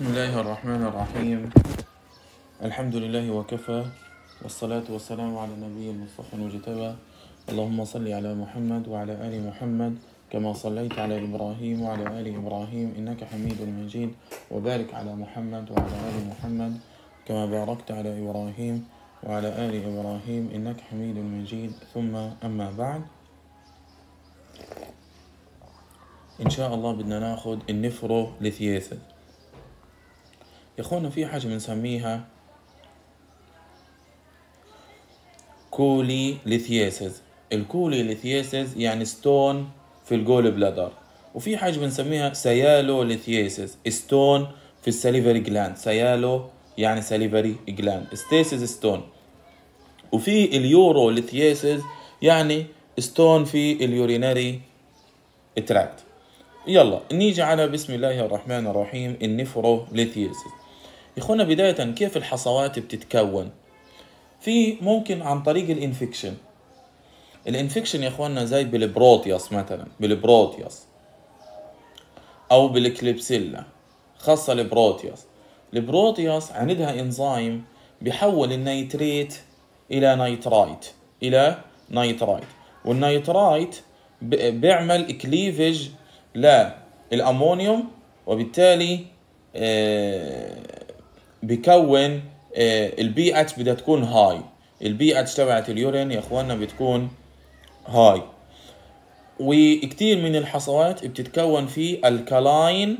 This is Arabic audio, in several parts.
بسم الله الرحمن الرحيم الحمد لله وكفى والصلاة والسلام على النبي المصطفى المجتبى اللهم صل على محمد وعلى آل محمد كما صليت على إبراهيم وعلى آل إبراهيم إنك حميد مجيد وبارك على محمد وعلى آل محمد كما باركت على إبراهيم وعلى آل إبراهيم إنك حميد مجيد ثم أما بعد إن شاء الله بدنا ناخذ النفرو لثياسة يا في حاجه بنسميها كولي لثياسز الكولي لثياسز يعني ستون في الجول بلادر وفي حاجه بنسميها سيالو لثياسز ستون في السليفري جلاند سيالو يعني سليفري جلاند ستيسز ستون وفي اليورو لثياسز يعني ستون في اليوريناري تراكت يلا نيجي على بسم الله الرحمن الرحيم لثياسز يخونا بداية كيف الحصوات بتتكون في ممكن عن طريق الانفكشن الانفكشن يا اخوانا زي بالبروتياس مثلا بالبروتياس او بالكليبسيلا خاصة البروتياس البروتياس عندها انزيم بيحول النيتريت الى نيترايت الى نيترايت والنيترايت بيعمل كليفج للامونيوم وبالتالي آه، بكون البي آه، اتش بدها تكون هاي البي اتش تبعت اليورين يا اخواننا بتكون هاي وكتير من الحصوات بتتكون في الكالاين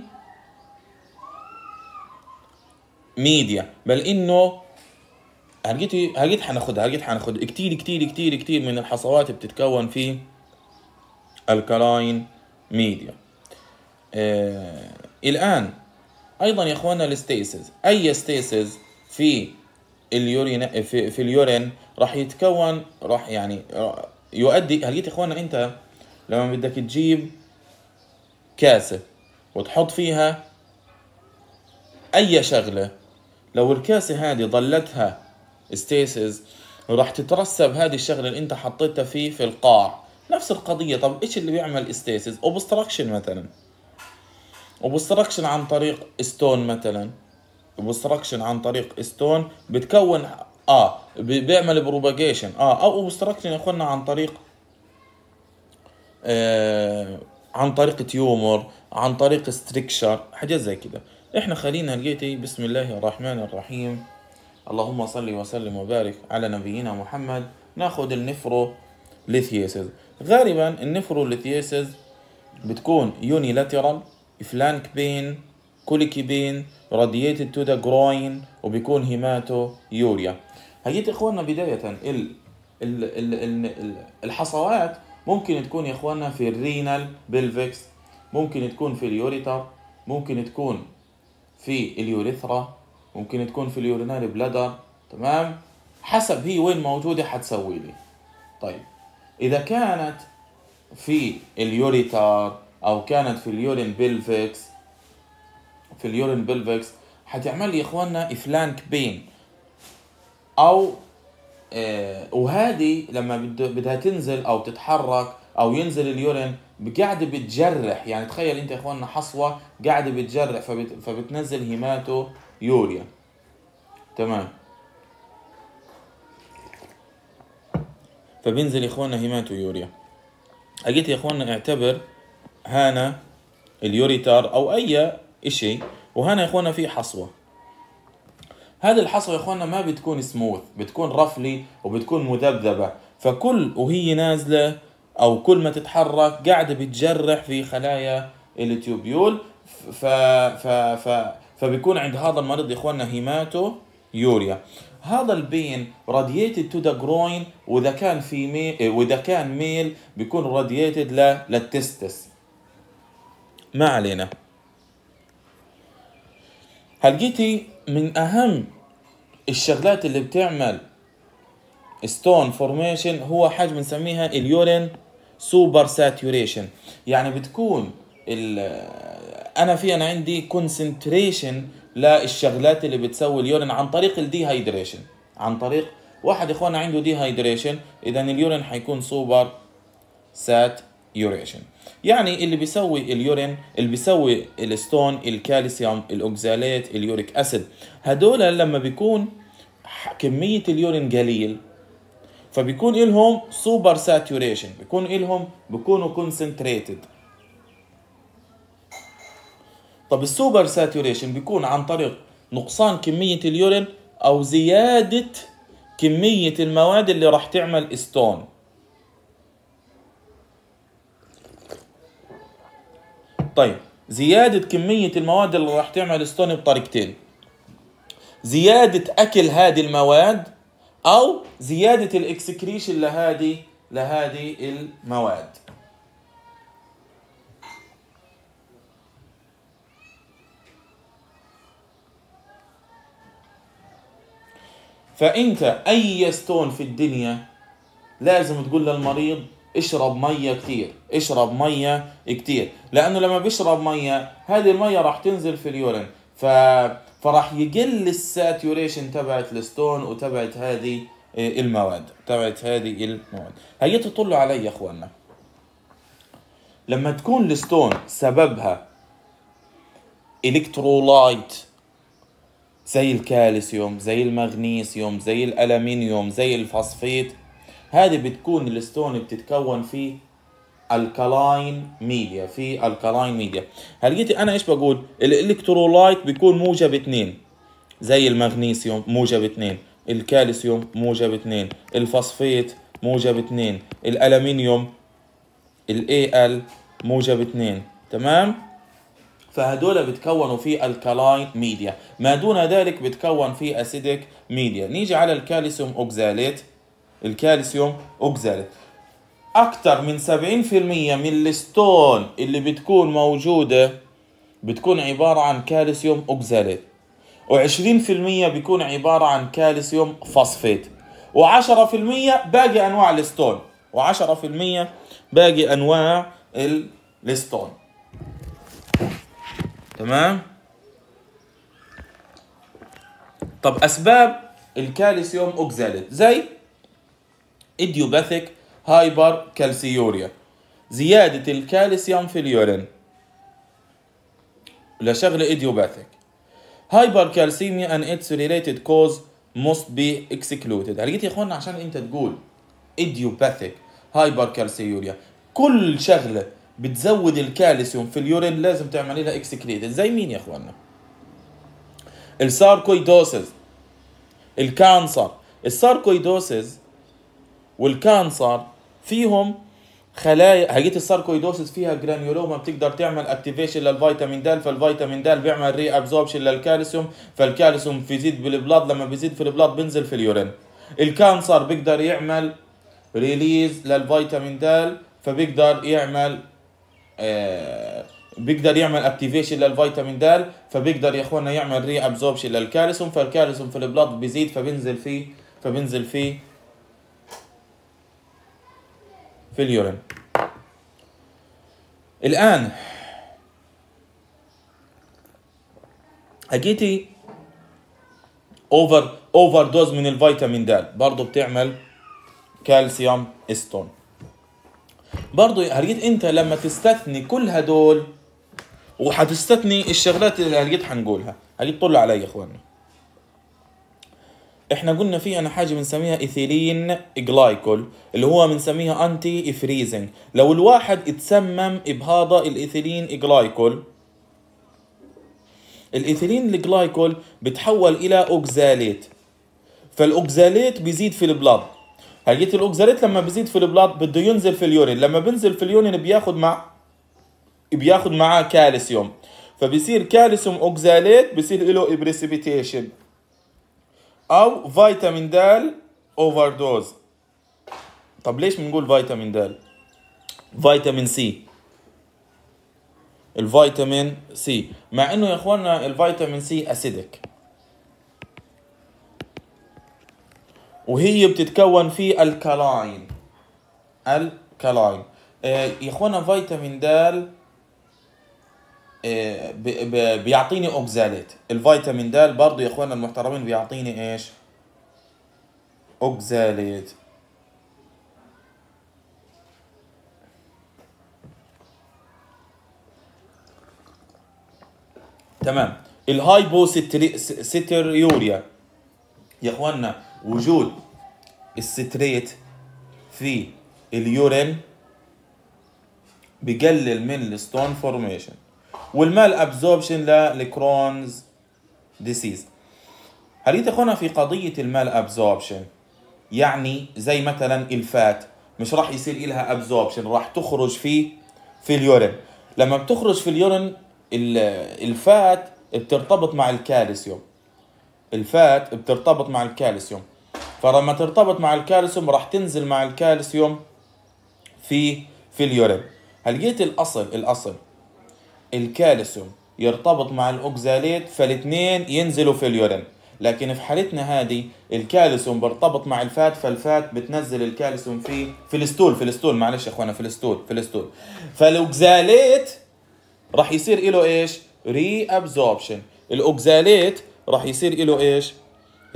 ميديا بل انه هلقيت هلقيت حناخدها هلقيت حناخدها كتير كتير كتير كتير من الحصوات بتتكون في الكالاين ميديا آه الان ايضا يا اخوانا الستيسز اي ستيسز في اليورين في, في اليورين راح يتكون راح يعني يؤدي هل يا اخوانا انت لما بدك تجيب كاسه وتحط فيها اي شغله لو الكاسه هذه ظلتها ستيسز راح تترسب هذه الشغله اللي انت حطيتها فيه في القاع نفس القضيه طب ايش اللي بيعمل استيسز اوبستراكشن مثلا وبستركشن عن طريق ستون مثلا وبستركشن عن طريق ستون بتكون اه بيعمل بروباجيشن اه او اوبستراكشن اخوانا عن طريق آه عن طريق تيومر عن طريق ستريكشر حاجات زي كده احنا خلينا لقيتي بسم الله الرحمن الرحيم اللهم صل وسلم وبارك على نبينا محمد ناخد النفرو ليثيسز غالبا النفرو ليثيسز بتكون يونيلاترال فلانك بين كوليكي بين راديتد تو ذا جروين وبيكون هيماتو يوريا هيت اخواننا بدايه ال ال ال ال الحصوات ممكن تكون يا اخواننا في الرينال بلفكس ممكن تكون في اليوريتر ممكن تكون في اليوريثرا ممكن تكون في اليورينال بلادر تمام حسب هي وين موجوده حتسوي لي طيب اذا كانت في اليوريتر او كانت في اليورين بيلفكس في اليورين بيلفكس هتعمل لي يا اخواننا افلانك بين او آه وهذه لما بدها تنزل او تتحرك او ينزل اليورين قاعده بتجرح يعني تخيل انت يا اخواننا حصوه قاعده بتجرح فبت فبتنزل هيماتو يوريا تمام فبينزل يا اخواننا هيماتو يوريا اجيت يا اخواننا اعتبر هانا اليوريتار او اي اشي وهنا يا اخوانا في حصوه هذه الحصوه يا اخوانا ما بتكون سموث بتكون رفلي وبتكون مذبذبه فكل وهي نازله او كل ما تتحرك قاعده بتجرح في خلايا التيوبيول ف... ف... ف... فبيكون عند هذا المريض يا اخوانا هيماتو يوريا هذا البين راديتد تو ذا جروين واذا كان في ميل واذا كان ميل بيكون راديتد للتستس ما علينا هلقيتي من اهم الشغلات اللي بتعمل ستون فورميشن هو حاجه بنسميها اليورين سوبر ساتوريشن يعني بتكون آه، انا في انا عندي كونسنتريشن للشغلات اللي بتسوي اليورين عن طريق الديهايدريشن عن طريق واحد اخوانا عنده ديهايدريشن اذا اليورين حيكون سوبر يوريشن يعني اللي بيسوي اليورين اللي بيسوي الستون الكالسيوم الاوكزاليت اليوريك اسيد هدول لما بيكون كميه اليورين قليل فبيكون إلهم سوبر ساتوريشن بيكون إلهم بيكونوا كونسنتريتد طب السوبر ساتوريشن بيكون عن طريق نقصان كمية اليورين أو زيادة كمية المواد اللي راح تعمل ستون طيب زيادة كمية المواد اللي راح تعمل ستوني بطريقتين زيادة أكل هذه المواد أو زيادة الإكسكريشن لهذه لهذه المواد فأنت أي ستون في الدنيا لازم تقول للمريض اشرب ميه كتير اشرب ميه كتير لانه لما بيشرب ميه هذه الميه راح تنزل في اليورين ف فراح يقل الساتوريشن تبعت الستون وتبعت هذه المواد تبعت هذه المواد هيا تطلوا علي يا اخوانا لما تكون الستون سببها الكترولايت زي الكالسيوم زي المغنيسيوم زي الالمنيوم زي الفوسفيت هذه بتكون الستون بتتكون في الكلاين ميديا في الكلاين ميديا هلقيتي انا ايش بقول الالكترولايت بيكون موجب اثنين زي المغنيسيوم موجب اثنين الكالسيوم موجب اثنين الفوسفيت موجب اثنين الالمنيوم الاي ال موجب اثنين تمام فهدول بتكونوا في الكلاين ميديا ما دون ذلك بتكون في اسيدك ميديا نيجي على الكالسيوم اوكزاليت الكالسيوم اوكزاليت اكتر من 70% من الستون اللي بتكون موجوده بتكون عباره عن كالسيوم اوكزاليت و20% بيكون عباره عن كالسيوم فوسفيت و10% باقي انواع الستون و10% باقي انواع الستون تمام طب اسباب الكالسيوم اوكزاليت زي idiopathic hypercalciuria زيادة الكالسيوم في اليورين لشغل idiopathic hypercalcemia and its related cause must be excluded هلقيت يا اخوانا عشان انت تقول idiopathic hypercalciuria كل شغلة بتزود الكالسيوم في اليورين لازم تعمل لها excluded زي مين يا اخوانا الساركويدوسز الكانسر الساركويدوسز والكانسر فيهم خلايا هجيت الساركويدوسس فيها جرانيولوما بتقدر تعمل اكتيفيشن للفيتامين د فالفيتامين د بيعمل ري ابزوربشن للكالسيوم فالكالسيوم بيزيد بالبلاد لما بيزيد في البلاد بينزل في اليورين الكانسر بيقدر يعمل ريليز للفيتامين د فبيقدر يعمل آه بيقدر يعمل اكتيفيشن للفيتامين د فبيقدر يا اخوانا يعمل ري ابزوربشن للكالسيوم فالكالسيوم في البلاد بيزيد فبينزل فيه فبينزل فيه في اليورين الآن اجيتي اوفر اوفر دوز من الفيتامين د برضه بتعمل كالسيوم استون برضه هلقيت انت لما تستثني كل هدول وحتستثني الشغلات اللي هلقيت حنقولها هلقيت طلع علي يا اخواني احنا قلنا في انا حاجه بنسميها ايثيلين جلايكول اللي هو بنسميها انتي فريزنج لو الواحد اتسمم بهذا الايثيلين جلايكول الايثيلين الجلايكول بتحول الى اوكزاليت فالاوكزاليت بيزيد في البلاد هجيت الاوكزاليت لما بيزيد في البلاد بده ينزل في اليورين لما بينزل في اليورين بياخد مع بياخد معاه كالسيوم فبيصير كالسيوم اوكزاليت بيصير له بريسيبيتيشن او فيتامين د اوفر دوز طب ليش بنقول فيتامين د فيتامين سي الفيتامين سي مع انه يا اخوانا الفيتامين سي اسيدك وهي بتتكون في الكلاين الكلاين يا اخوانا فيتامين د إيه، بيعطيني اوكزالات الفيتامين د برضو يا اخوانا المحترمين بيعطيني ايش اوكزالات تمام الهايبوستريوريا يا اخوانا وجود الستريت في اليورين بقلل من الستون فورميشن والمال ابزوربشن للكرونز ديسيز هل في قضية المال ابزوربشن يعني زي مثلا الفات مش راح يصير إلها ابزوربشن راح تخرج في في اليورين لما بتخرج في اليورين الفات بترتبط مع الكالسيوم الفات بترتبط مع الكالسيوم فلما ترتبط مع الكالسيوم راح تنزل مع الكالسيوم في في اليورين هل جيت الاصل الاصل الكالسيوم يرتبط مع الاوكزاليت فالاثنين ينزلوا في اليورين لكن في حالتنا هذه الكالسيوم بيرتبط مع الفات فالفات بتنزل الكالسيوم في في الستول في الستول معلش يا اخوانا في الستول في الستول فالاوكزاليت راح يصير له ايش؟ ري ابزوربشن الاوكزاليت راح يصير له ايش؟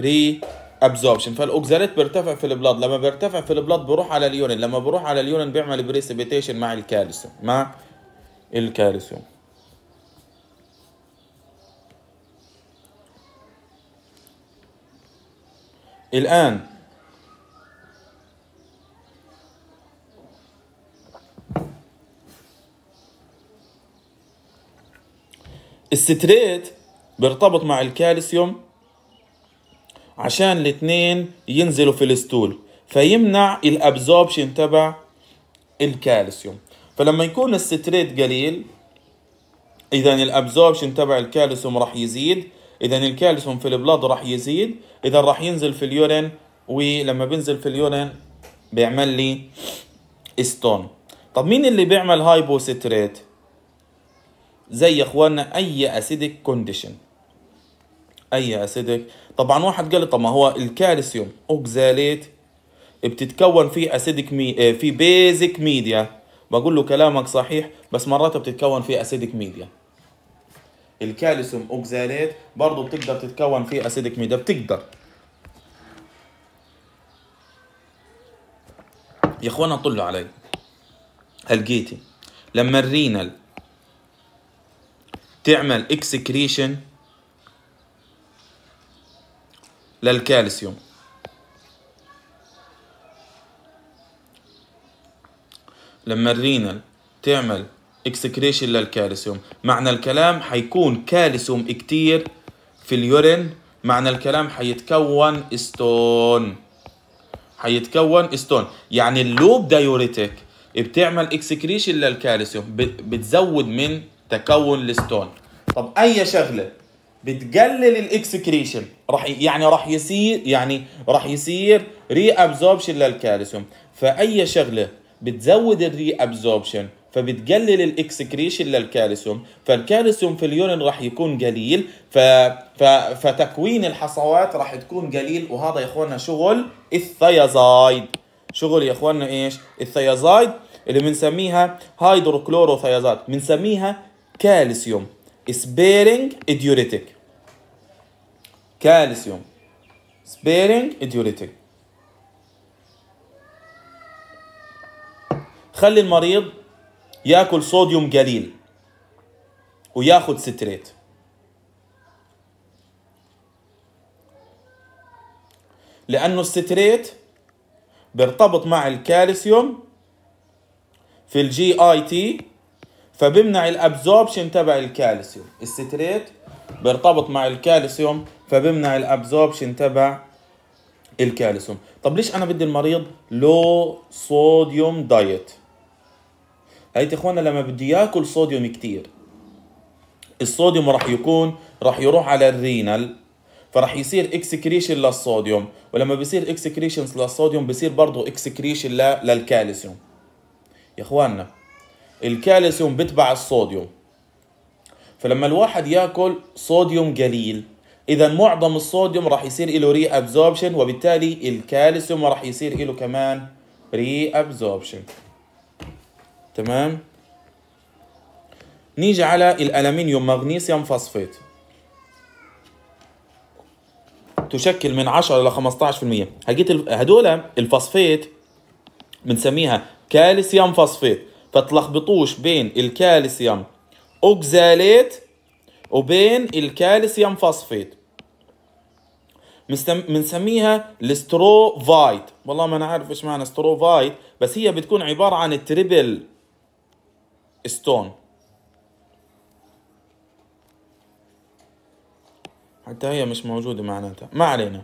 ري ابزوربشن فالاوكزاليت بيرتفع في البلاد لما بيرتفع في البلاد بيروح على اليورين لما بيروح على اليورين بيعمل بريسبيتيشن مع الكالسيوم مع الكالسيوم الآن الستريت بيرتبط مع الكالسيوم عشان الاثنين ينزلوا في الستول فيمنع الابزوربشن تبع الكالسيوم فلما يكون الستريت قليل اذا الابزوربشن تبع الكالسيوم راح يزيد اذا الكالسيوم في البلاد راح يزيد اذا راح ينزل في اليورين ولما بينزل في اليورين بيعمل لي ستون طب مين اللي بيعمل هايبوستريت زي اخواننا اخوانا اي اسيدك كونديشن اي اسيدك طبعا واحد قال لي طب ما هو الكالسيوم اوكزاليت بتتكون في اسيدك آه، مي... في بيزك ميديا بقول له كلامك صحيح بس مرات بتتكون في اسيدك ميديا الكالسيوم اوكزالات برضه بتقدر تتكون في اسيدك ميدا بتقدر يا اخوانا طلوا علي هلقيتي لما الرينال تعمل اكسكريشن للكالسيوم لما الرينال تعمل اكسكريشن للكالسيوم معنى الكلام حيكون كالسيوم كتير في اليورين معنى الكلام حيتكون استون حيتكون استون يعني اللوب دايوريتك بتعمل اكسكريشن للكالسيوم بتزود من تكون الستون طب اي شغله بتقلل الاكسكريشن راح يعني راح يصير يعني راح يصير ري ابزوربشن للكالسيوم فاي شغله بتزود الري ابزوربشن فبتقلل الاكسكريشن للكالسيوم فالكالسيوم في اليورين راح يكون قليل ف... ف... فتكوين الحصوات راح تكون قليل وهذا يا اخواننا شغل الثيازايد شغل يا اخواننا ايش الثيازايد اللي بنسميها هيدروكلوروثيازات بنسميها كالسيوم سبيرنج ديوريتيك كالسيوم سبيرنج ديوريتيك خلي المريض ياكل صوديوم قليل وياخذ ستريت لانه الستريت بيرتبط مع الكالسيوم في الجي اي تي فبمنع الابزوربشن تبع الكالسيوم الستريت بيرتبط مع الكالسيوم فبمنع الابزوربشن تبع الكالسيوم طب ليش انا بدي المريض لو صوديوم دايت هيت اخوانا لما بده ياكل صوديوم كتير الصوديوم راح يكون راح يروح على الرينال فراح يصير اكسكريشن للصوديوم ولما بيصير اكسكريشن للصوديوم بيصير برضه اكسكريشن للكالسيوم يا اخواننا الكالسيوم بتبع الصوديوم فلما الواحد ياكل صوديوم قليل اذا معظم الصوديوم راح يصير له ري ابزوربشن وبالتالي الكالسيوم راح يصير له كمان ري ابزوربشن تمام نيجي على الالمنيوم مغنيسيوم فوسفيت تشكل من 10 ل 15% هجيت هدول الفوسفيت بنسميها كالسيوم فوسفيت فتلخبطوش بين الكالسيوم اوكزاليت وبين الكالسيوم فوسفيت بنسميها الستروفايت والله ما انا عارف ايش معنى ستروفايت بس هي بتكون عباره عن التريبل ستون حتى هي مش موجودة معناتها ما علينا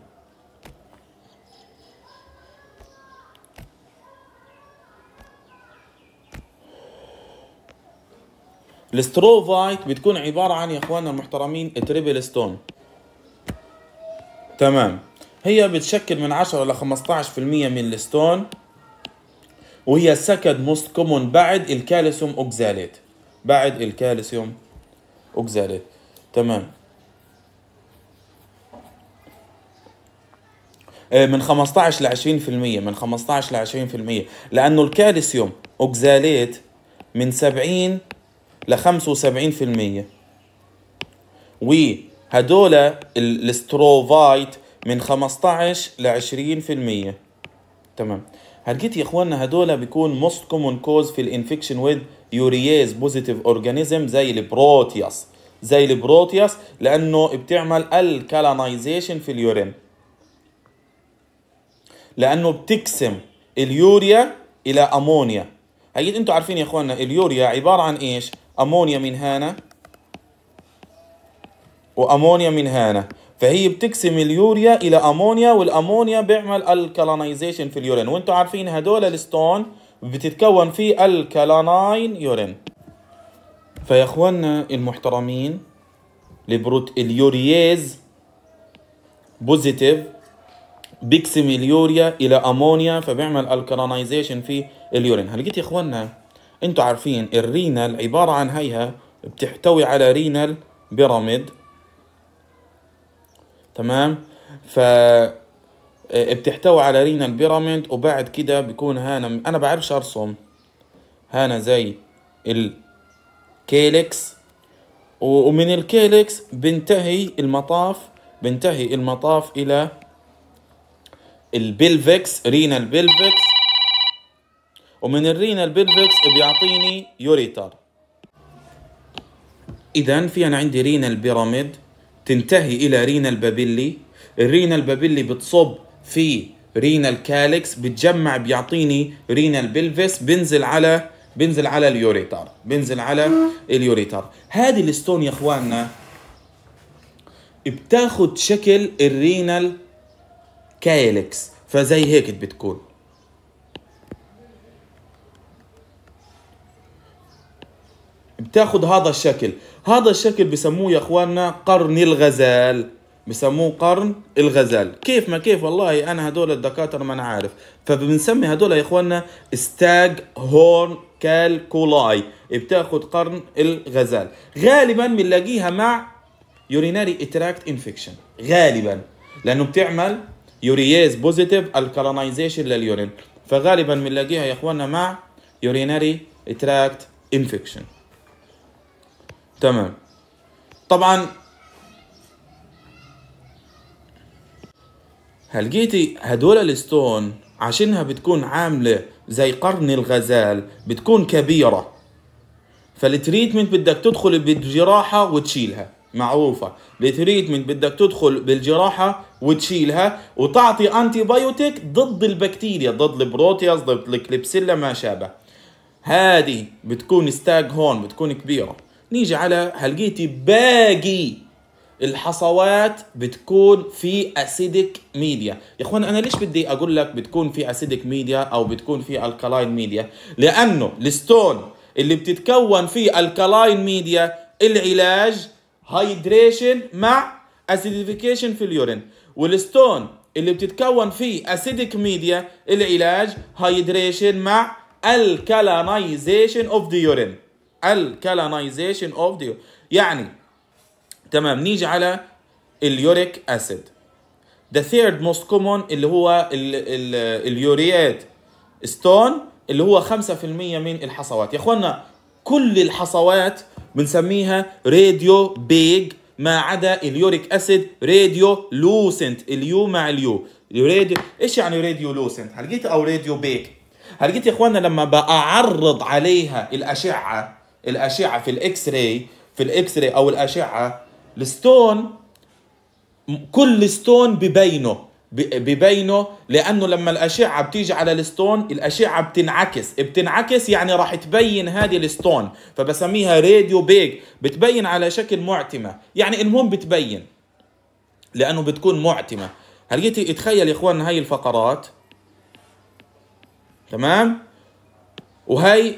الستروفايت بتكون عبارة عن يا اخواننا المحترمين تريبل ستون تمام هي بتشكل من 10 ل 15% من الستون وهي سكد موست كومون بعد الكالسيوم اوكزاليت بعد الكالسيوم اوكزاليت تمام آه، من 15 ل 20% من 15 ل 20% لانه الكالسيوم اوكزاليت من 70 ل 75% وهدول الستروفايت من 15 ل 20% تمام هلقيت يا اخواننا هدول بيكون موست كومون كوز في الانفكشن ويز يورياز بوزيتيف اورجانيزم زي البروتياس زي البروتياس لانه بتعمل الكالانايزيشن في اليورين لانه بتقسم اليوريا الى امونيا اكيد انتم عارفين يا اخواننا اليوريا عباره عن ايش امونيا من هنا وامونيا من هنا فهي بتقسم اليوريا الى امونيا والامونيا بيعمل الكالانيزيشن في اليورين وانتم عارفين هدول الستون بتتكون فيه الكالاناين يورين فيا اخواننا المحترمين البروت اليورياز بوزيتيف بيقسم اليوريا الى امونيا فبيعمل الكالانيزيشن في اليورين هلقيت يا اخواننا انتم عارفين الرينال عباره عن هيها بتحتوي على رينال بيراميد تمام ف إيه، بتحتوي على رينا البيراميد وبعد كده بيكون هانا انا بعرفش ارسم هانا زي الكيلكس ومن الكيلكس بنتهي المطاف بنتهي المطاف الى البلفكس رينا البلفكس ومن الرينا البلفكس بيعطيني يوريتر اذا في انا عندي رينا البيراميد تنتهي الى رينا البابلي الرينا البابلي بتصب في رينا الكالكس بتجمع بيعطيني رينا البلفس بنزل على بنزل على اليوريتر بنزل على اليوريتر هذه الستون يا اخواننا بتاخد شكل الرينال كالكس فزي هيك بتكون بتاخد هذا الشكل هذا الشكل بسموه يا اخواننا قرن الغزال بسموه قرن الغزال كيف ما كيف والله انا هدول الدكاتره ما انا عارف فبنسمي هدول يا اخواننا ستاج هورن كالكولاي بتاخد قرن الغزال غالبا بنلاقيها مع يوريناري اتراكت انفكشن غالبا لانه بتعمل يورييز بوزيتيف الكالونايزيشن لليورين فغالبا بنلاقيها يا اخواننا مع يوريناري اتراكت انفكشن تمام طبعا هلقيتي هدول الستون عشانها بتكون عاملة زي قرن الغزال بتكون كبيرة فالتريتمنت بدك تدخل بالجراحة وتشيلها معروفة التريتمنت بدك تدخل بالجراحة وتشيلها وتعطي انتي بايوتيك ضد البكتيريا ضد البروتياز ضد الكليبسيلا ما شابه هذه بتكون ستاج هون بتكون كبيره نيجي على لقيتي باقي الحصوات بتكون في اسيدك ميديا يا اخوان انا ليش بدي اقول لك بتكون في اسيدك ميديا او بتكون في الكالاين ميديا لانه الستون اللي بتتكون في الكالاين ميديا العلاج هايدريشن مع اسيديفيكيشن في اليورين والستون اللي بتتكون في اسيدك ميديا العلاج هايدريشن مع الكالانيزيشن اوف ذا يورين الكالانيزيشن of the يعني تمام نيجي على اليوريك اسيد the third most common اللي هو اليوريات ستون اللي هو 5% من الحصوات يا اخوانا كل الحصوات بنسميها راديو بيج ما عدا اليوريك اسيد راديو لوسنت اليو مع اليو راديو ايش يعني راديو لوسنت هل جيت او راديو بيج هل جيت يا اخوانا لما بعرض عليها الاشعه الاشعه في الاكس راي في الاكس راي او الاشعه الستون كل ستون ببينه ببينه لانه لما الاشعه بتيجي على الستون الاشعه بتنعكس بتنعكس يعني راح تبين هذه الستون فبسميها راديو بيج بتبين على شكل معتمه يعني المهم بتبين لانه بتكون معتمه هل جيتي اتخيل يا اخواننا هاي الفقرات تمام وهي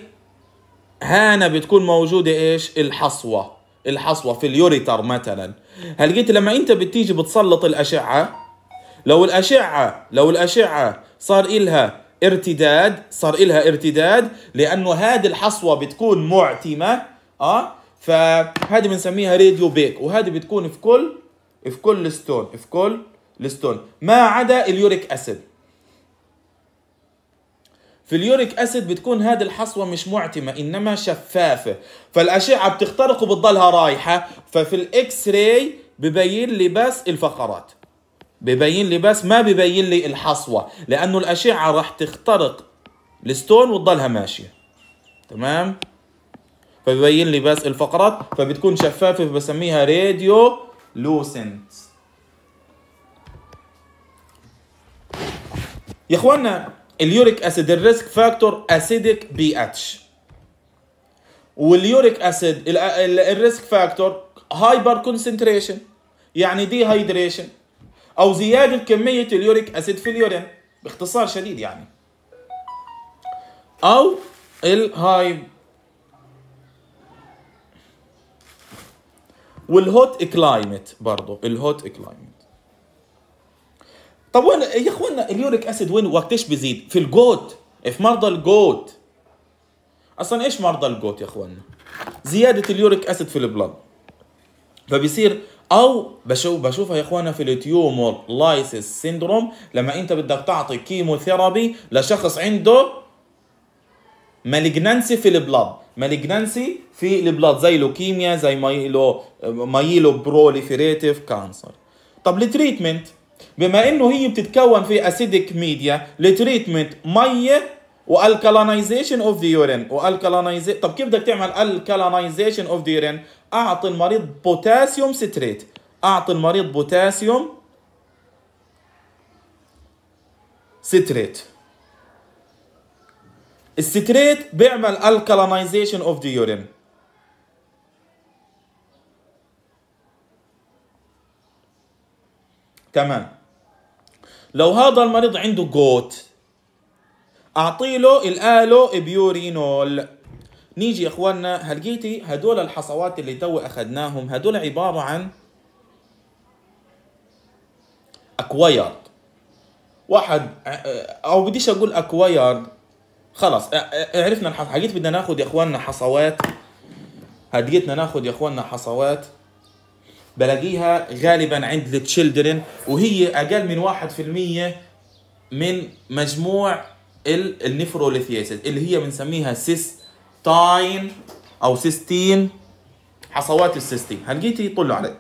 هنا بتكون موجودة ايش الحصوة الحصوة في اليوريتر مثلا هل قلت لما انت بتيجي بتسلط الاشعة لو الاشعة لو الاشعة صار إلها ارتداد صار إلها ارتداد لانه هذه الحصوة بتكون معتمة اه فهذه بنسميها راديو بيك وهذه بتكون في كل في كل ستون في كل الستون ما عدا اليوريك اسيد في اليوريك اسيد بتكون هذه الحصوه مش معتمه انما شفافه فالاشعه بتخترق وبتضلها رايحه ففي الاكس راي ببين لي بس الفقرات ببين لي بس ما ببين لي الحصوه لانه الاشعه راح تخترق الستون وتضلها ماشيه تمام فببين لي بس الفقرات فبتكون شفافه بسميها راديو لوسنت يا اخوانا اليوريك اسيد الريسك فاكتور اسيدك بي اتش واليوريك اسيد الريسك فاكتور هايبر كونسنتريشن يعني دي هايدريشن او زياده كميه اليوريك اسيد في اليورين باختصار شديد يعني او الهاي والهوت كلايمت برضه الهوت كلايمت طب وين يا اخوانا اليوريك اسيد وين وقتش بيزيد في الجوت في مرضى الجوت اصلا ايش مرضى الجوت يا اخوانا زياده اليوريك اسيد في البلد فبيصير او بشوف بشوفها يا اخوانا في التيومور لايسيس سيندروم لما انت بدك تعطي كيموثيرابي لشخص عنده مالجنانسي في البلاد مالجنانسي في البلاد زي لوكيميا زي مايلو مايلو بروليفيريتيف كانسر طب التريتمنت بما انه هي بتتكون في اسيدك ميديا لتريتمنت ميه والكالانيزيشن اوف ذا يورين والكالانيزيشن طب كيف بدك تعمل الكالانيزيشن اوف ذا يورين اعطي المريض بوتاسيوم ستريت اعطي المريض بوتاسيوم ستريت الستريت بيعمل الكالانيزيشن اوف ذا يورين كمان لو هذا المريض عنده جوت اعطي له الالو بيورينول نيجي يا اخواننا هلقيتي هدول الحصوات اللي تو اخذناهم هدول عباره عن اكوايرد واحد او بديش اقول اكوايرد خلاص عرفنا الحصوات حقيت بدنا ناخذ يا اخواننا حصوات هديتنا ناخذ يا اخواننا حصوات بلاقيها غالبا عند التشيلدرن وهي اقل من 1% من مجموع النفروليثيسيس اللي هي بنسميها سيستاين او سيستين حصوات السيستين هلقيتي طلوا علي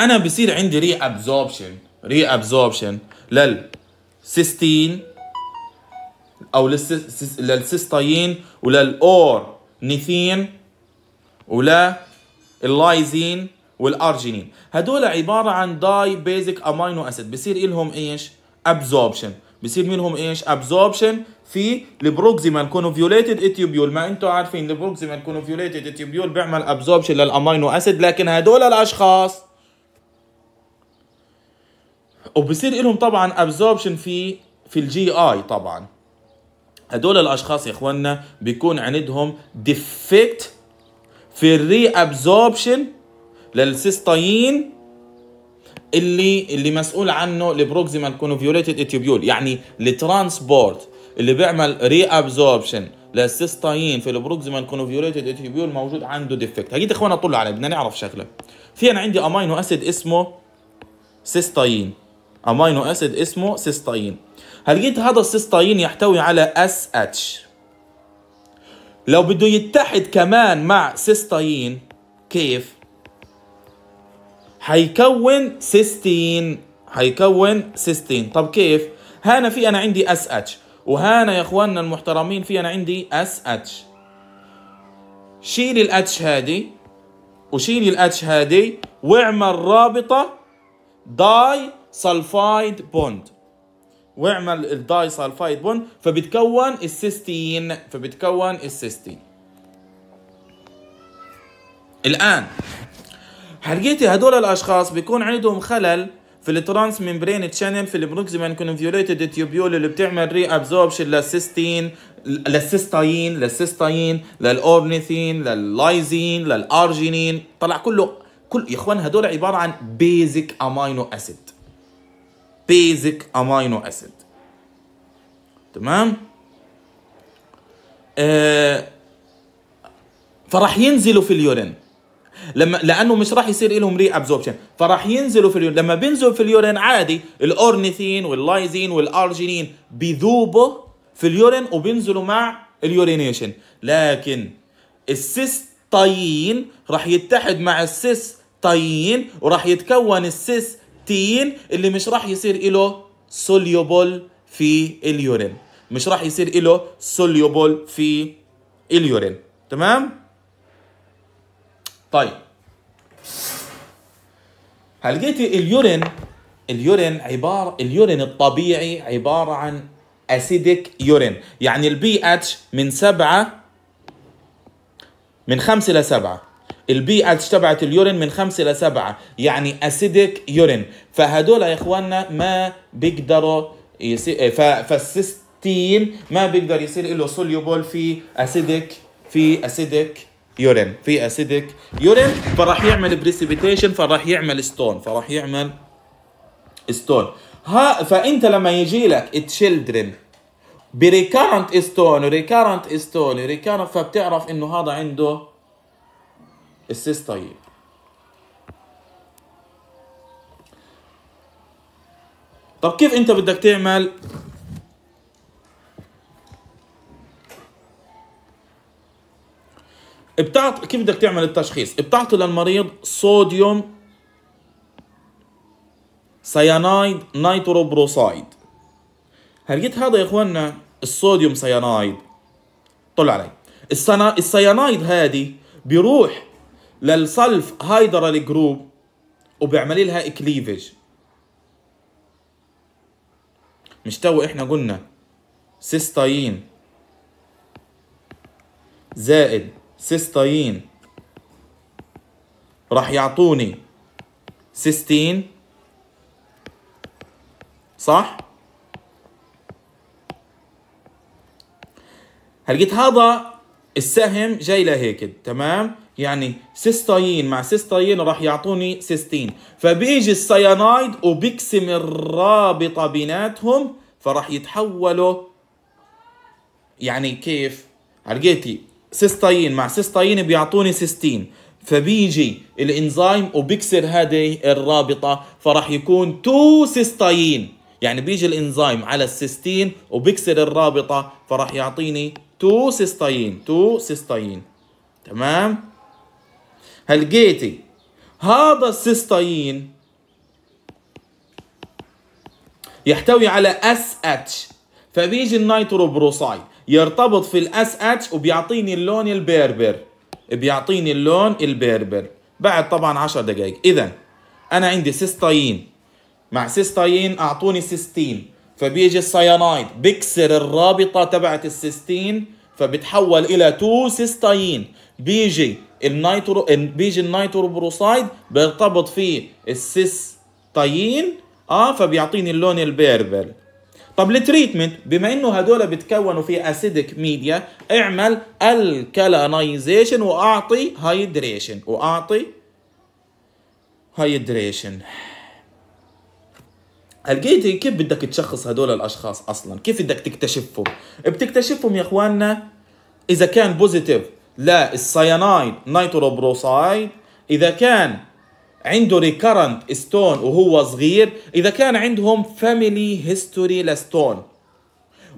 انا بصير عندي ري ابزوربشن ري ابزوربشن للسيستين او للسيستاين وللاور نيثين ولا اللايزين والارجينين هدول عباره عن داي بيزك امينو اسيد بصير لهم ايش ابزوربشن بصير منهم ايش ابزوربشن في البروكسيمال كونفيوليتد اتيوبيول ما انتم عارفين البروكسيمال كونفيوليتد اتيوبيول بيعمل ابزوربشن للامينو اسيد لكن هدول الاشخاص وبصير لهم طبعا ابزوربشن في في الجي اي طبعا هدول الاشخاص يا اخواننا بيكون عندهم ديفكت في الري ابزوربشن للسيستاين اللي اللي مسؤول عنه البروكسيمال كونفيوليتد اتيوبيول يعني الترانسبورت اللي بيعمل ري ابزوربشن للسيستاين في البروكسيمال كونفيوليتد اتيوبيول موجود عنده ديفكت هجيت اخوانا طلوا عليه بدنا نعرف شغله في انا عندي امينو اسيد اسمه سيستاين امينو اسيد اسمه سيستاين هل جيت هذا السيستاين يحتوي على اس اتش لو بده يتحد كمان مع سيستاين كيف؟ حيكون سيستين حيكون سيستين طب كيف؟ هنا في أنا عندي اس اتش وهنا يا اخواننا المحترمين في أنا عندي اس اتش شيل الاتش هادي وشيل الاتش هادي واعمل رابطة داي سلفايد بوند واعمل الداي سالفايد بوند فبتكون السيستين فبتكون السيستين الان حلقيتي هدول الاشخاص بيكون عندهم خلل في الترانس ممبرين تشانل في البروكسيمال كونفيوليتد تيوبيول اللي بتعمل ري ابزوربشن للسيستين للسيستاين للسيستاين للاورنيثين لللايزين للارجينين طلع كله كل يا اخوان هدول عباره عن بيزك امينو اسيد بيزك امينو اسيد تمام آه، فراح ينزلوا في اليورين لما لانه مش راح يصير لهم ري ابزوربشن فراح ينزلوا في اليورين لما بينزلوا في اليورين عادي الاورنيثين واللايزين والارجينين بيذوبوا في اليورين وبينزلوا مع اليورينيشن لكن طايين راح يتحد مع طايين وراح يتكون السيس التين اللي مش راح يصير له سوليوبل في اليورين مش راح يصير له سوليوبل في اليورين تمام طيب هلقيتي اليورين اليورين عبارة اليورين الطبيعي عبارة عن أسيدك يورين يعني البي اتش من سبعة من خمسة سبعة البي اتش تبعت اليورين من خمسة إلى سبعة يعني أسيدك يورين فهدول يا إخواننا ما بيقدروا يصير إيه، فالسيستين ما بيقدر يصير له سوليوبول في أسيدك في أسيدك يورين في أسيدك يورين فراح يعمل بريسيبيتيشن فراح يعمل ستون فراح يعمل ستون ها فأنت لما يجي لك تشيلدرن بريكارنت ستون ريكارنت ستون ريكارنت فبتعرف إنه هذا عنده السيس طيب طب كيف انت بدك تعمل بتعط كيف بدك تعمل التشخيص بتعطي للمريض صوديوم سيانايد نيتروبروسايد هلقيت هذا يا اخوانا الصوديوم سيانايد طلع علي السنا... السيانايد هذه بيروح للصلف هايدرال جروب وبيعمل لها كليفج مش تو احنا قلنا سيستاين زائد سيستاين راح يعطوني سيستين صح؟ هلقيت هذا السهم جاي لهيك تمام؟ يعني سيستاين مع سيستاين راح يعطوني سيستين فبيجي السيانايد وبيقسم الرابطة بيناتهم فراح يتحولوا يعني كيف عرقيتي سيستاين مع سيستاين بيعطوني سيستين فبيجي الانزيم وبكسر هذه الرابطة فراح يكون تو سيستاين يعني بيجي الانزيم على السيستين وبكسر الرابطة فراح يعطيني تو سيستاين تو سيستاين تمام هلقيتي هذا السيستاين يحتوي على اس اتش فبيجي النيتروبروسايد يرتبط في الاس اتش وبيعطيني اللون البيربر بيعطيني اللون البيربر بعد طبعا 10 دقائق اذا انا عندي سيستاين مع سيستاين اعطوني سيستين فبيجي السيانايد بكسر الرابطه تبعت السيستين فبتحول الى 2 سيستاين بيجي النيترو بيجي النيترو بروسايد بيرتبط فيه السيستايين اه فبيعطيني اللون البيربل طب التريتمنت بما انه هدول بتكونوا في اسيدك ميديا اعمل الكالانيزيشن واعطي هايدريشن واعطي هايدريشن لقيت كيف بدك تشخص هدول الاشخاص اصلا كيف بدك تكتشفهم بتكتشفهم يا اخواننا اذا كان بوزيتيف للسيانايد نيتروبروسايد اذا كان عنده ريكرنت ستون وهو صغير اذا كان عندهم فاميلي هيستوري لستون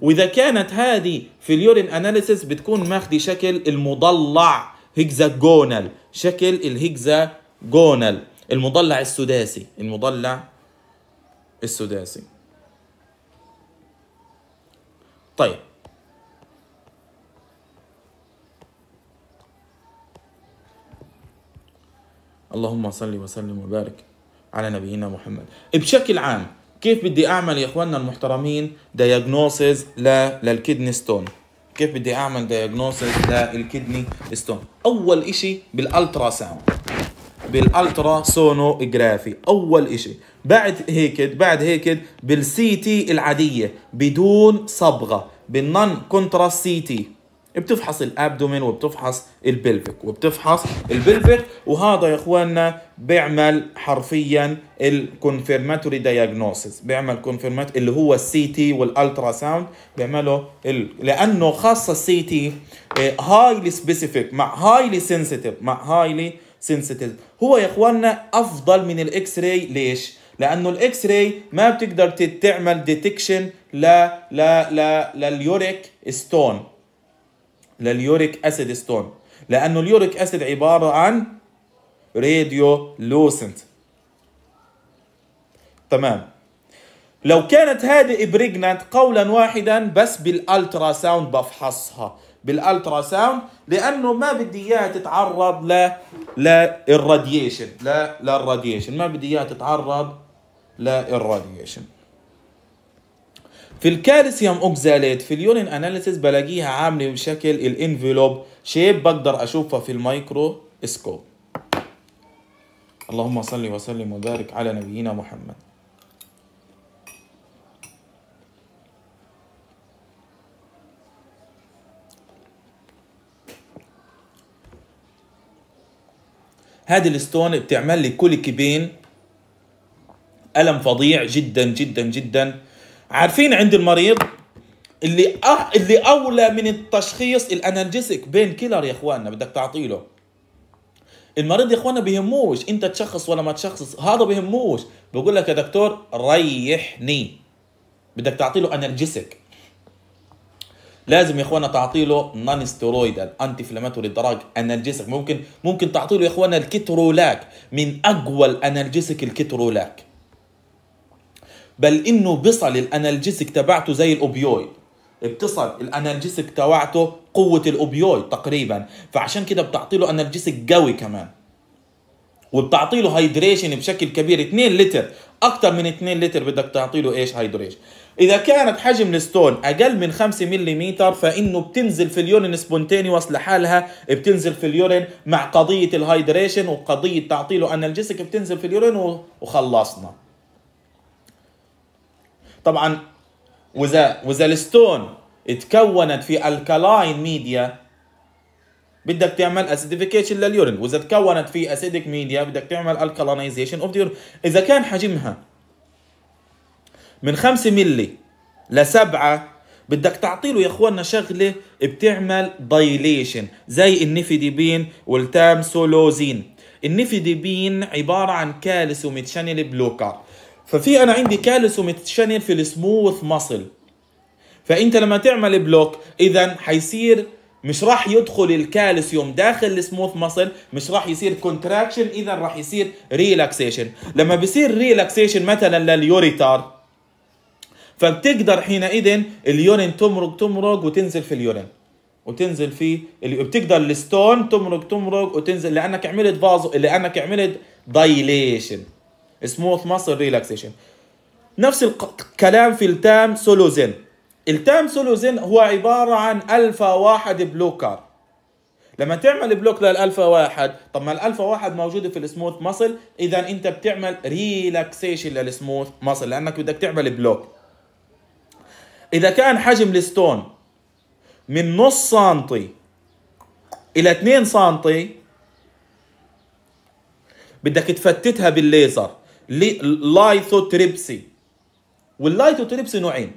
واذا كانت هذه في اليورين اناليسيس بتكون ماخدي شكل المضلع هيكزاجونال شكل الهيكزاجونال المضلع السداسي المضلع السداسي طيب اللهم صل وسلم وبارك على نبينا محمد بشكل عام كيف بدي اعمل يا اخواننا المحترمين دايجنوسز للكدني ستون كيف بدي اعمل دايجنوسز للكدني ستون اول اشي بالالترا ساوند بالالترا سونوجرافي اول اشي بعد هيك بعد هيك بالسي تي العاديه بدون صبغه بالنون كونتراست سي تي بتفحص الابدومين وبتفحص البلفك وبتفحص البلفك وهذا يا اخواننا بيعمل حرفيا الكونفيرماتوري دايجنوستس بيعمل كونفيرمات اللي هو السي تي والالترا ساوند بيعمله ال... لانه خاصه السي تي هايلي سبيسيفيك مع هايلي سنسيتيف مع هايلي سنسيتيف هو يا اخواننا افضل من الاكس راي ليش؟ لانه الاكس راي ما بتقدر تعمل ديتكشن لا لا لا لليوريك ستون لليوريك اسيد ستون لانه اليوريك اسيد عباره عن راديو لوسنت تمام لو كانت هذه بريجنانت قولا واحدا بس بالالترا ساوند بفحصها بالالترا ساوند لانه ما بدي اياها تتعرض ل للراديشن لا للراديشن ما بدي اياها تتعرض للراديشن في الكالسيوم اوكزاليت في اليورين اناليسيس بلاقيها عامله بشكل الانفلوب شيب بقدر اشوفها في المايكرو سكوب اللهم صل وسلم وبارك على نبينا محمد هذه الستون بتعمل لي كوليكي بين الم فظيع جدا جدا جدا عارفين عند المريض اللي أه اللي اولى من التشخيص الانالجيسك بين كيلر يا اخواننا بدك تعطي له المريض يا اخوانا بيهموش انت تشخص ولا ما تشخص هذا بيهموش بقول لك يا دكتور ريحني بدك تعطي له لازم يا اخوانا تعطي له نون ستيرويدال انتي فلاماتوري دراج انالجيسك ممكن ممكن تعطي له يا اخوانا الكترولاك من اقوى الانالجيسك الكترولاك بل انه بصل الانالجيسك تبعته زي الاوبيويد بتصل الانالجيسك تبعته قوه الاوبيويد تقريبا فعشان كده بتعطي له انالجيسك قوي كمان وبتعطي له هيدريشن بشكل كبير 2 لتر اكثر من 2 لتر بدك تعطي له ايش هيدريشن اذا كانت حجم الستون اقل من 5 ملم فانه بتنزل في اليورين سبونتينيوس لحالها بتنزل في اليورين مع قضيه الهايدريشن وقضيه تعطيله انالجيسك بتنزل في اليورين وخلصنا طبعا واذا واذا الستون اتكونت في الكالاين ميديا بدك تعمل اسيديفيكيشن لليورين واذا تكونت في اسيديك ميديا بدك تعمل الكالينايزيشن اوف اليورين اذا كان حجمها من 5 ملي ل 7 بدك تعطيله يا اخوانا شغله بتعمل دايليشن زي النيفيديبين والتامسولوزين النيفيديبين عباره عن كالسيوم تشانل بلوكر ففي انا عندي كالسيوم في السموث ماسل فانت لما تعمل بلوك اذا حيصير مش راح يدخل الكالسيوم داخل السموث ماسل مش راح يصير كونتراكشن اذا راح يصير ريلاكسيشن لما بيصير ريلاكسيشن مثلا لليوريتار فبتقدر حينئذ اليورين تمرق تمرق وتنزل في اليورين وتنزل في بتقدر الستون تمرق تمرق وتنزل لانك عملت فازو لانك عملت دايليشن سموث ماسل ريلاكسيشن نفس الكلام في التام سولوزين التام سولوزين هو عبارة عن ألفا واحد بلوكر لما تعمل بلوك للألفا واحد طب ما الألفا واحد موجودة في السموث ماسل إذا أنت بتعمل ريلاكسيشن للسموث ماسل لأنك بدك تعمل بلوك إذا كان حجم الستون من نص سنتي إلى 2 سنتي بدك تفتتها بالليزر للايثوتريبسي واللايثوتريبسي نوعين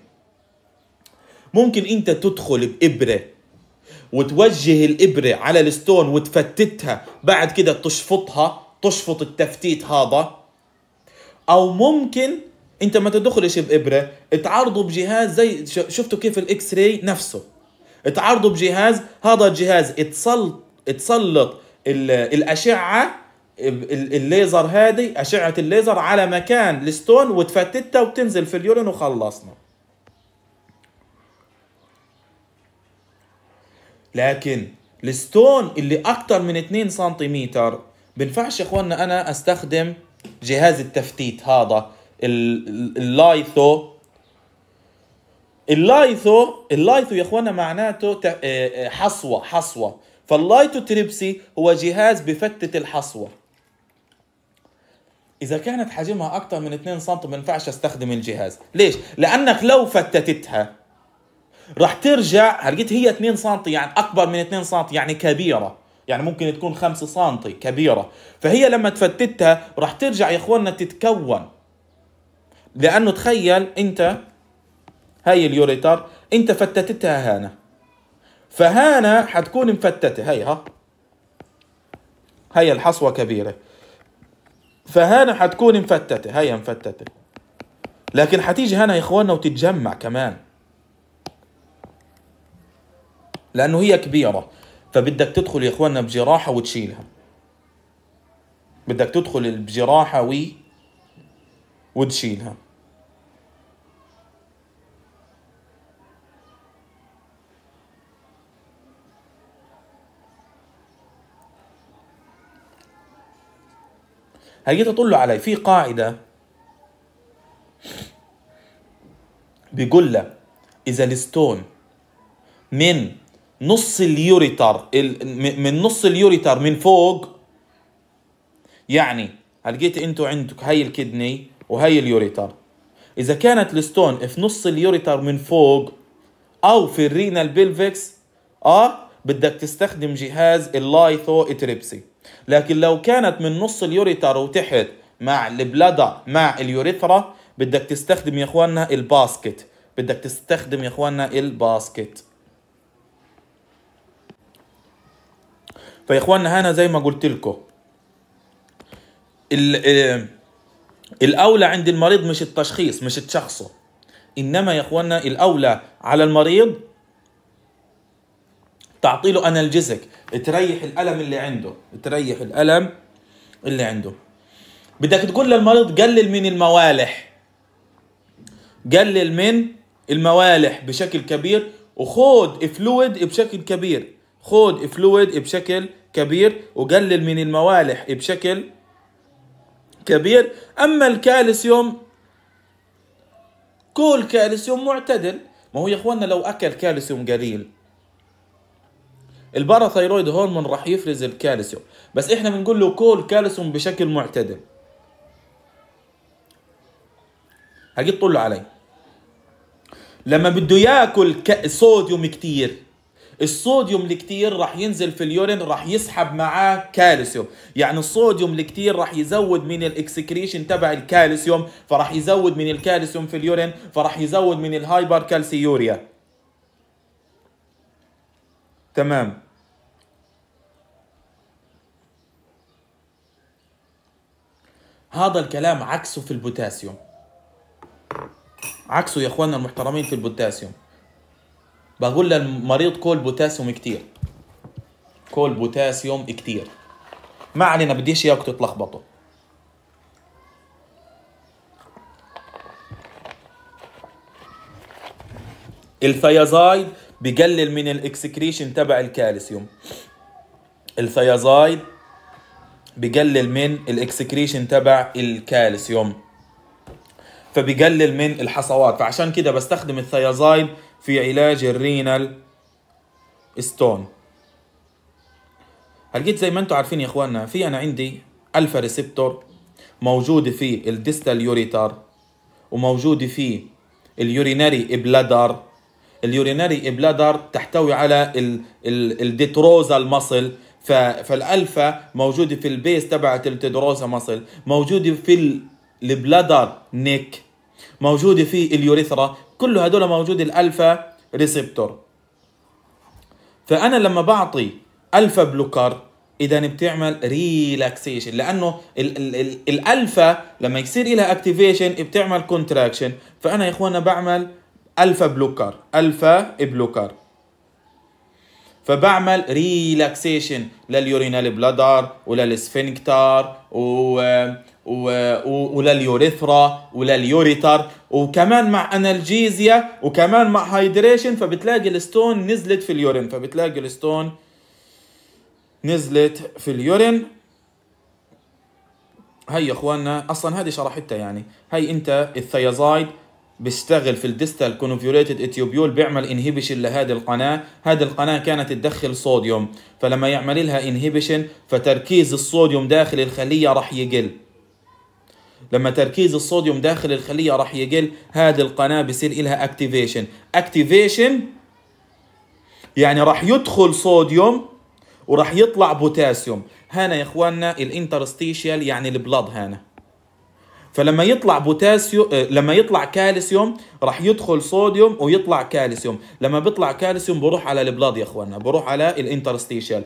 ممكن انت تدخل بابره وتوجه الابره على الستون وتفتتها بعد كده تشفطها تشفط التفتيت هذا او ممكن انت ما تدخلش بابره تعرضه بجهاز زي شفتوا كيف الاكس راي نفسه تعرضه بجهاز هذا الجهاز تسلط تسلط الاشعه الليزر هادي اشعه الليزر على مكان الستون وتفتتها وتنزل في اليورين وخلصنا لكن الستون اللي اكتر من 2 سنتيمتر بنفعش يا اخوانا انا استخدم جهاز التفتيت هذا اللايثو اللايثو اللايثو يا اخوانا معناته آه، آه، حصوه حصوه فاللايتو تريبسي هو جهاز بفتت الحصوه اذا كانت حجمها اكثر من 2 سم ما ينفعش استخدم الجهاز ليش لانك لو فتتتها راح ترجع هلقيت هي 2 سم يعني اكبر من 2 سم يعني كبيره يعني ممكن تكون 5 سم كبيره فهي لما تفتتها راح ترجع يا اخواننا تتكون لانه تخيل انت هاي اليوريتر انت فتتتها هانا فهانا حتكون مفتته هي ها هي الحصوه كبيره فهنا حتكون مفتتة هيا مفتتة لكن حتيجي هنا يا اخواننا وتتجمع كمان لانه هي كبيرة فبدك تدخل يا اخواننا بجراحة وتشيلها بدك تدخل بجراحة و وتشيلها هي تطل علي في قاعده بيقول لك اذا الستون من نص اليوريتر من نص اليوريتر من فوق يعني لقيت انتو عندك هاي الكدني وهي اليوريتر اذا كانت الستون في نص اليوريتر من فوق او في الرينال بيلفكس اه بدك تستخدم جهاز اللايثو اتريبسي لكن لو كانت من نص اليوريتر وتحت مع البلدة مع اليوريثرا بدك تستخدم يا اخواننا الباسكت بدك تستخدم يا اخواننا الباسكت فيا اخواننا هنا زي ما قلت لكم آه، الاولى عند المريض مش التشخيص مش تشخصه انما يا اخواننا الاولى على المريض تعطي له انالجيزك تريح الالم اللي عنده تريح الالم اللي عنده بدك تقول للمريض قلل من الموالح قلل من الموالح بشكل كبير وخود فلويد بشكل كبير خود فلويد بشكل كبير وقلل من الموالح بشكل كبير اما الكالسيوم كل كالسيوم معتدل ما هو يا اخواننا لو اكل كالسيوم قليل الباراثايرويد هرمون راح يفرز الكالسيوم بس احنا بنقول له كول كالسيوم بشكل معتدل هاجي تطلع علي لما بده ياكل صوديوم كتير الصوديوم الكتير راح ينزل في اليورين راح يسحب معاه كالسيوم يعني الصوديوم الكتير راح يزود من الاكسكريشن تبع الكالسيوم فراح يزود من الكالسيوم في اليورين فراح يزود من الهايبر كالسيوريا تمام هذا الكلام عكسه في البوتاسيوم عكسه يا اخواننا المحترمين في البوتاسيوم بقول للمريض كول بوتاسيوم كتير كول بوتاسيوم كتير ما علينا بديش اياكم تتلخبطوا الثيازايد بقلل من الاكسكريشن تبع الكالسيوم الثيازايد بيقلل من الاكسكريشن تبع الكالسيوم فبيقلل من الحصوات فعشان كده بستخدم الثيازايد في علاج الرينال ستون هلقيت زي ما انتم عارفين يا اخواننا في انا عندي الفا ريسبتور موجوده في الديستال يوريتر وموجوده في اليوريناري بلادر اليوريناري بلادر تحتوي على الديتروزال مصل فالالفا موجوده في البيس تبعت التدروسا مصل موجوده في البلادر نيك موجوده في اليوريثرا كل هدول موجود الالفا ريسبتور فانا لما بعطي الفا بلوكر اذا بتعمل ريلاكسيشن لانه الالفا لما يصير لها اكتيفيشن بتعمل كونتراكشن فانا يا اخوانا بعمل الفا بلوكر الفا بلوكر فبعمل ريلاكسيشن لليورينال بلادر وللسفنكتر و ولليوريثرا ولليوريتر وكمان مع انالجيزيا وكمان مع هايدريشن فبتلاقي الستون نزلت في اليورين فبتلاقي الستون نزلت في اليورين هي يا اخواننا اصلا هذه شرحتها يعني هي انت الثيازايد بيشتغل في الديستال كونفيوليتد اتيوبيول بيعمل انهبيشن لهذه القناه هذه القناه كانت تدخل صوديوم فلما يعمل لها انهبيشن فتركيز الصوديوم داخل الخليه راح يقل لما تركيز الصوديوم داخل الخليه راح يقل هذه القناه بيصير لها اكتيفيشن اكتيفيشن يعني راح يدخل صوديوم وراح يطلع بوتاسيوم هنا يا اخواننا الانترستيشيال يعني البلاد هنا فلما يطلع بوتاسيوم آه، لما يطلع كالسيوم راح يدخل صوديوم ويطلع كالسيوم لما بيطلع كالسيوم بروح على البلاد يا اخواننا بروح على الانترستيشال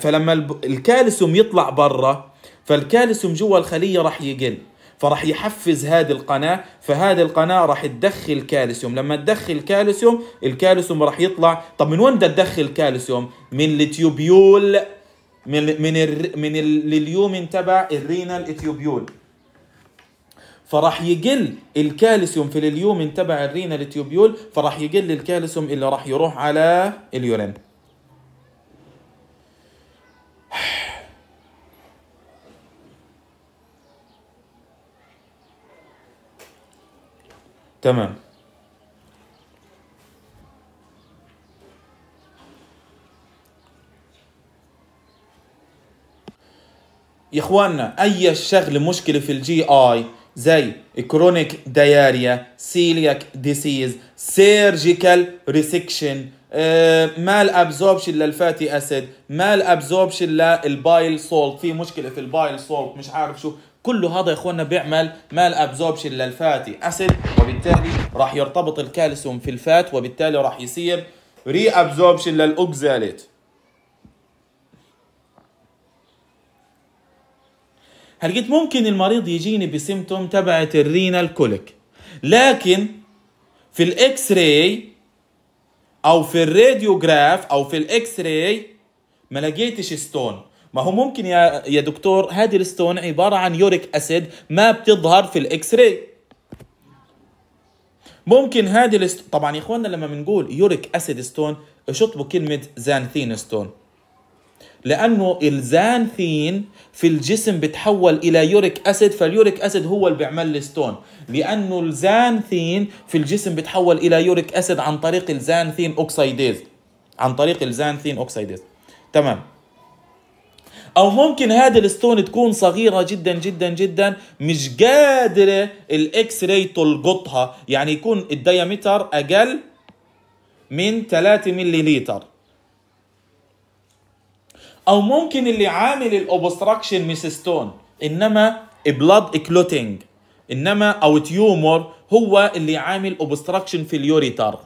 فلما الكالسيوم يطلع برا فالكالسيوم جوا الخليه راح يقل فراح يحفز هذه القناة فهذه القناة راح تدخل كالسيوم لما تدخل كالسيوم الكالسيوم راح يطلع طب من وين بدها تدخل كالسيوم من التيوبيول من من من اليومين تبع الرينال تيوبيول فراح يقل الكالسيوم في اليومين تبع الرينال تيوبيول فراح يقل الكالسيوم اللي راح يروح على اليورين تمام يا اخواننا اي شغل مشكله في الجي اي زي كرونيك دياريا سيلياك ديسيز سيرجيكال ريسكشن مال ابزوربشن للفاتي اسيد مال ابزوربشن للبايل سولت في مشكله في البايل سولت مش عارف شو كله هذا يا اخواننا بيعمل مال ابزوربشن للفاتي اسيد وبالتالي راح يرتبط الكالسيوم في الفات وبالتالي راح يصير ري ابزوربشن للاوكزاليت هلقيت ممكن المريض يجيني بسمتوم تبعت الرينال كوليك لكن في الاكس راي او في الراديوجراف او في الاكس راي ما لقيتش ستون ما هو ممكن يا يا دكتور هذه الستون عباره عن يوريك اسيد ما بتظهر في الاكس راي ممكن هذه الست... طبعا يا اخواننا لما بنقول يوريك اسيد ستون شطبوا كلمه زانثين ستون لانه الزانثين في الجسم بتحول الى يوريك اسيد فاليوريك اسيد هو اللي بيعمل لي ستون لانه الزانثين في الجسم بتحول الى يوريك اسيد عن طريق الزانثين اوكسيديز عن طريق الزانثين اوكسيديز تمام او ممكن هذه الستون تكون صغيره جدا جدا جدا مش قادره الاكس راي تلقطها يعني يكون الديامتر اقل من 3 مليلتر او ممكن اللي عامل الاوبستراكشن مش ستون انما بلاد كلوتينج انما او تيومر هو اللي عامل اوبستراكشن في اليوريتر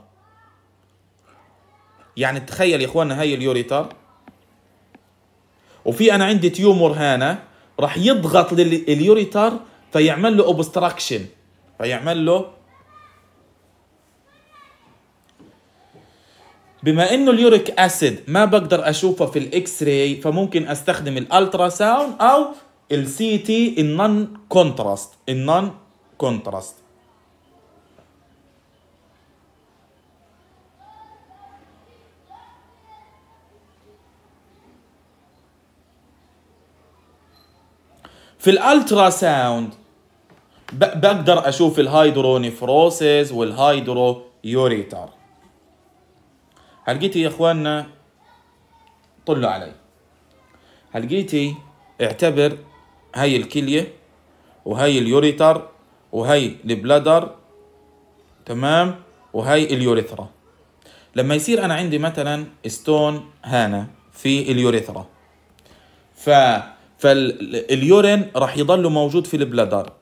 يعني تخيل يا اخوانا هاي اليوريتر وفي انا عندي تيومر هنا راح يضغط لليوريتر فيعمل له اوبستراكشن فيعمل له بما انه اليوريك اسيد ما بقدر اشوفه في الاكس راي فممكن استخدم الالترا ساوند او السي تي النون كونتراست النون كونتراست في الالترا ساوند بقدر اشوف الهايدرونيفروسيس والهايدرو يوريتر هلقيتي يا اخواننا طلوا علي هلقيتي اعتبر هاي الكلية وهاي اليوريتر وهاي البلادر تمام وهاي اليوريثرا لما يصير انا عندي مثلا ستون هانا في اليوريثرا ف فاليورين راح يضل موجود في البلادر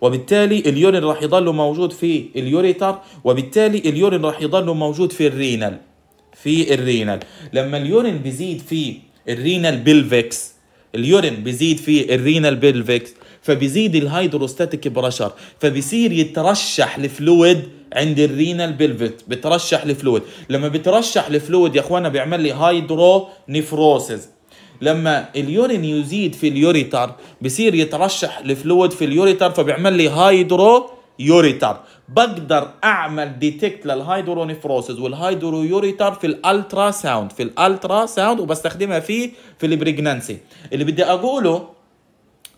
وبالتالي اليورين راح يضل موجود في اليوريتر وبالتالي اليورين راح يضل موجود في الرينال في الرينال لما اليورين بيزيد في الرينال بيلفكس اليورين بيزيد في الرينال بيلفكس فبيزيد الهيدروستاتيك برشر فبيصير يترشح لفلويد عند الرينال بيلفت بترشح لفلويد لما بترشح لفلويد يا اخوانا بيعمل لي هايدرو نفروسز لما اليورين يزيد في اليوريتر بصير يترشح لفلويد في اليوريتر فبيعمل لي هيدرو يوريتر بقدر اعمل ديتكت للهايدرونيفروسز والهايدرويوريتر في الالترا ساوند في الالترا ساوند وبستخدمها في في البريجنانسي اللي بدي اقوله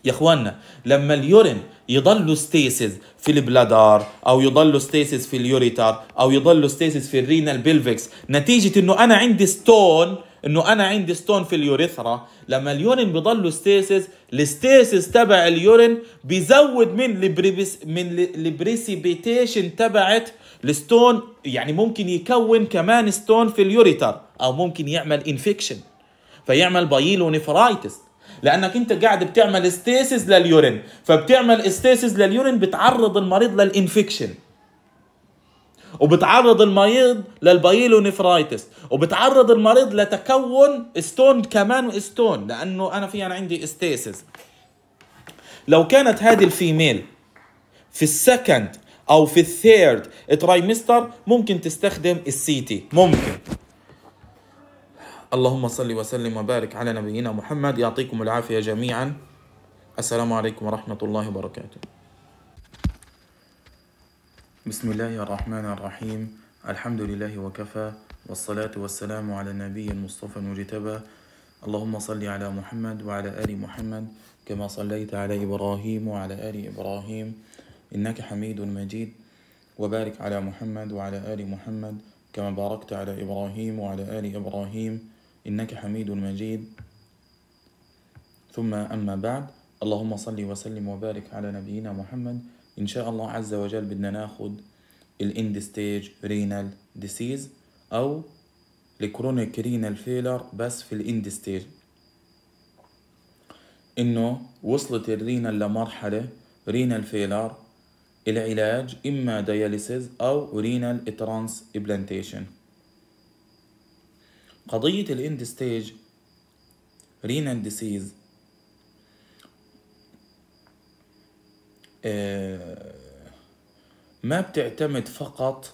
يا اخوانا لما اليورين يضلوا ستيسز في البلادار او يضلوا ستيسز في اليوريتر او يضلوا ستيسز في الرينال بيلفكس نتيجه انه انا عندي ستون انه انا عندي ستون في اليوريثرا لما اليورين بضل له ستيسز الستيسز تبع اليورين بيزود من البريبس من البريسيبيتيشن تبعت الستون يعني ممكن يكون كمان ستون في اليوريتر او ممكن يعمل انفكشن فيعمل بايلو نفرايتس لانك انت قاعد بتعمل ستيسز لليورين فبتعمل ستيسز لليورين بتعرض المريض للانفكشن وبتعرض المريض للبايلونيفرايتس وبتعرض المريض لتكون ستون كمان ستون لانه انا في انا عندي استيسز لو كانت هذه الفيميل في السكند او في الثيرد ترايمستر ممكن تستخدم السي تي ممكن اللهم صل وسلم وبارك على نبينا محمد يعطيكم العافيه جميعا السلام عليكم ورحمه الله وبركاته بسم الله الرحمن الرحيم الحمد لله وكفى والصلاة والسلام على النبي المصطفى المجتبى اللهم صل على محمد وعلى آل محمد كما صليت على إبراهيم وعلى آل إبراهيم إنك حميد مجيد وبارك على محمد وعلى آل محمد كما باركت على إبراهيم وعلى آل إبراهيم إنك حميد مجيد ثم أما بعد اللهم صل وسلم وبارك على نبينا محمد ان شاء الله عز وجل بدنا ناخد الاند ستيج رينال ديسيز او الكرونيك رينال فيلر بس في الاند ستيج انه وصلت الرينال لمرحلة رينال فيلر العلاج اما دياليسيز او رينال ترانس ابلانتيشن قضية الاند ستيج رينال ديسيز آه، ما بتعتمد فقط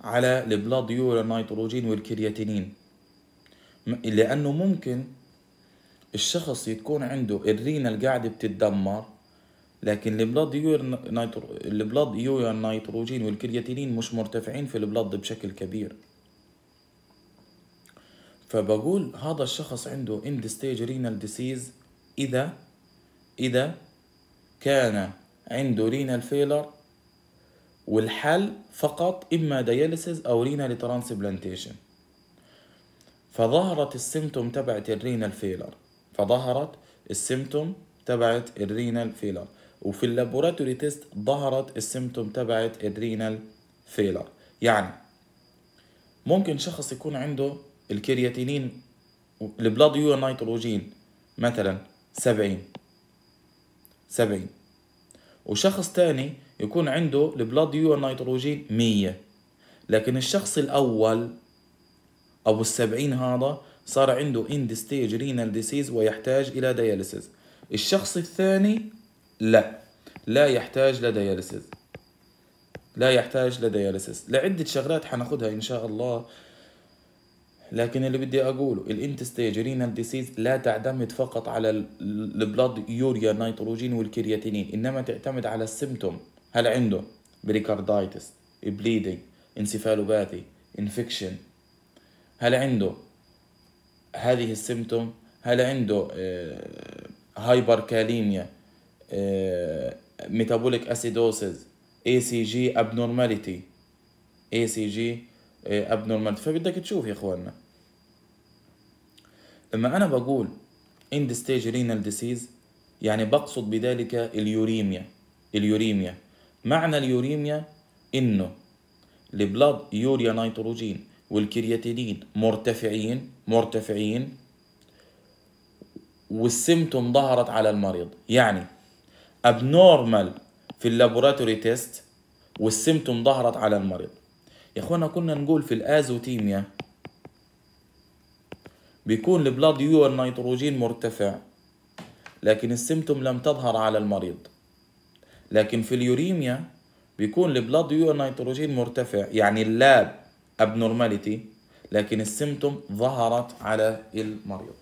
على البلاد يورا نيتروجين والكرياتينين لأنه ممكن الشخص يكون عنده الرينا قاعدة بتتدمر لكن البلاد يور البلاد يور نيتروجين والكرياتينين مش مرتفعين في البلاد بشكل كبير فبقول هذا الشخص عنده اند ستيج رينال ديسيز اذا اذا كان عنده رينال فيلر والحل فقط إما دياليسيز أو رينال ترانسبلانتيشن فظهرت السيمتوم تبعت الرينال فيلر فظهرت السيمتوم تبعت الرينال فيلر وفي اللابوراتوري تيست ظهرت السيمتوم تبعت الرينال فيلر يعني ممكن شخص يكون عنده الكرياتينين البلاد يو نيتروجين مثلا 70 70 وشخص تاني يكون عنده البلاد يور نيتروجين 100 لكن الشخص الأول أبو السبعين هذا صار عنده اند ستيج رينال ديسيز ويحتاج إلى دياليسيز الشخص الثاني لا لا يحتاج لدياليسيز لا يحتاج لدياليسيس لعدة شغلات حناخدها إن شاء الله لكن اللي بدي اقوله الانتستيج رينال ديسيز لا تعتمد فقط على البلاد يوريا نيتروجين والكرياتينين انما تعتمد على السيمتوم هل عنده بريكاردايتس بليدنج انسفالوباثي انفكشن هل عنده هذه السيمتوم هل عنده هايبركاليميا ميتابوليك اسيدوسيس اي سي جي ابنورماليتي اي سي جي نورمال إيه، فبدك تشوف يا اخواننا لما انا بقول اند ستيج رينال ديسيز يعني بقصد بذلك اليوريميا اليوريميا معنى اليوريميا انه البلاد يوريا نيتروجين والكرياتينين مرتفعين مرتفعين والسمتم ظهرت على المريض يعني ابنورمال في اللابوراتوري تيست والسمتم ظهرت على المريض يا اخوانا كنا نقول في الازوتيميا بيكون البلاد يو نيتروجين مرتفع لكن السمتم لم تظهر على المريض لكن في اليوريميا بيكون البلاد يو نيتروجين مرتفع يعني اللاب abnormality لكن السمتم ظهرت على المريض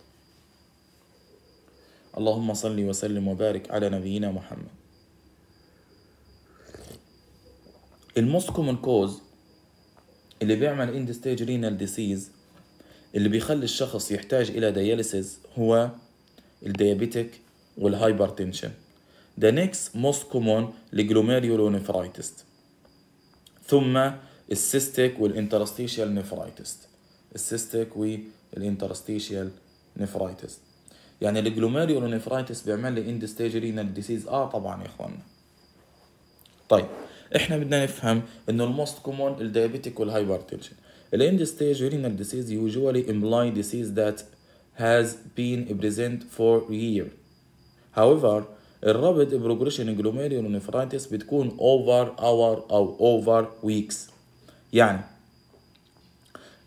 اللهم صل وسلم وبارك على نبينا محمد المسكومن كوز اللي بيعمل اند ستيج رينال ديسيز اللي بيخلي الشخص يحتاج الى دياليسيز هو الديابيتيك والهايبرتنشن ذا نيكست موست كومون glomerulonephritis ثم السيستيك والانترستيشيال نفرايتس السيستيك والانترستيشيال نفرايتس يعني الجلوميريولونيفرايتس بيعمل لي اند ستيج رينال ديسيز اه طبعا يا اخوانا طيب احنا بدنا نفهم انه الموست كومون الديابيتيك والهايبرتنشن الاند ستيج رينال ديزيز يوجوالي امبلاي ديزيز ذات هاز بين بريزنت فور يير هاويفر الرابط بروجريشن جلوميريولونيفرايتس بتكون اوفر اور او اوفر ويكس يعني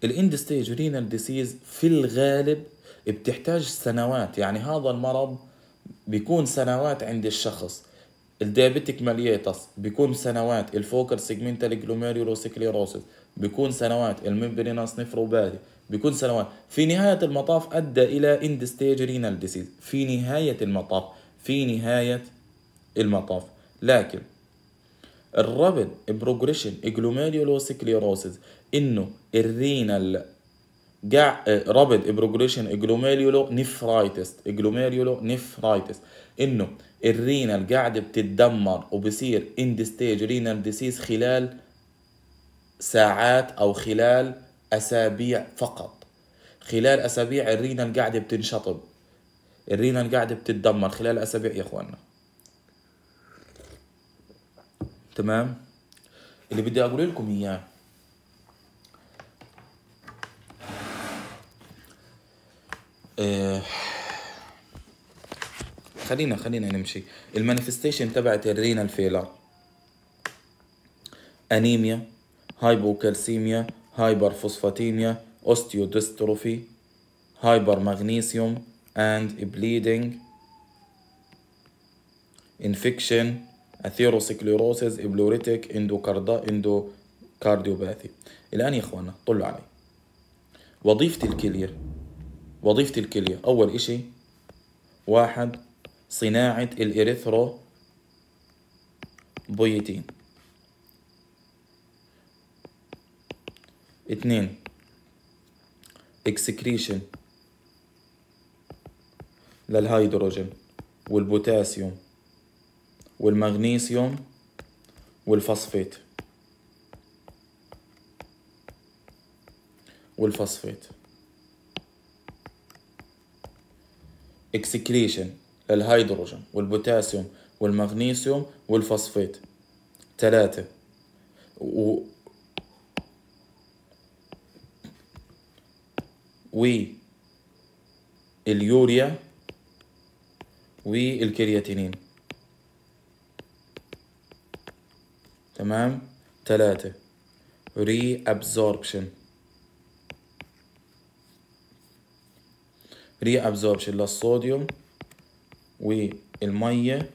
الاند ستيج رينال ديزيز في الغالب بتحتاج سنوات يعني هذا المرض بيكون سنوات عند الشخص الديابيتيك ماليتس بيكون سنوات الفوكر سيجمنتال جلوميريولوسكليروسيس بيكون سنوات الممبريناس نفروباثي بيكون سنوات في نهاية المطاف أدى إلى إند ستيج رينال ديسيز في نهاية المطاف في نهاية المطاف لكن الرابد بروجريشن جلوميريولوسكليروسيس إنه الرينال جاع رابد بروجريشن جلوميريولو نفرايتس جلوميريولو نفرايتس إنه الرينال قاعدة بتتدمر وبصير اند ستيج رينال ديسيز خلال ساعات او خلال اسابيع فقط خلال اسابيع الرينال قاعدة بتنشطب الرينال قاعدة بتتدمر خلال اسابيع يا اخواننا تمام اللي بدي اقول لكم اياه إيه خلينا خلينا نمشي المانيفستيشن تبعت الرينال فيلر انيميا هايبوكالسيميا هايبر فوسفاتيميا اوستيودستروفي هايبر ماغنيسيوم اند بليدنج انفكشن اثيروسكليروسيس ابلوريتيك اندو كارديوباثي الان يا اخوانا طلعوا علي وظيفة الكلية وظيفة الكلية أول شيء واحد صناعة بويتين اثنين اكسكريشن للهيدروجين والبوتاسيوم والمغنيسيوم والفوسفيت والفوسفيت اكسكريشن الهيدروجين والبوتاسيوم والمغنيسيوم والفوسفيت ثلاثة و و والكرياتينين تمام ثلاثة ري ابزوربشن ري ابزوربشن للصوديوم والمية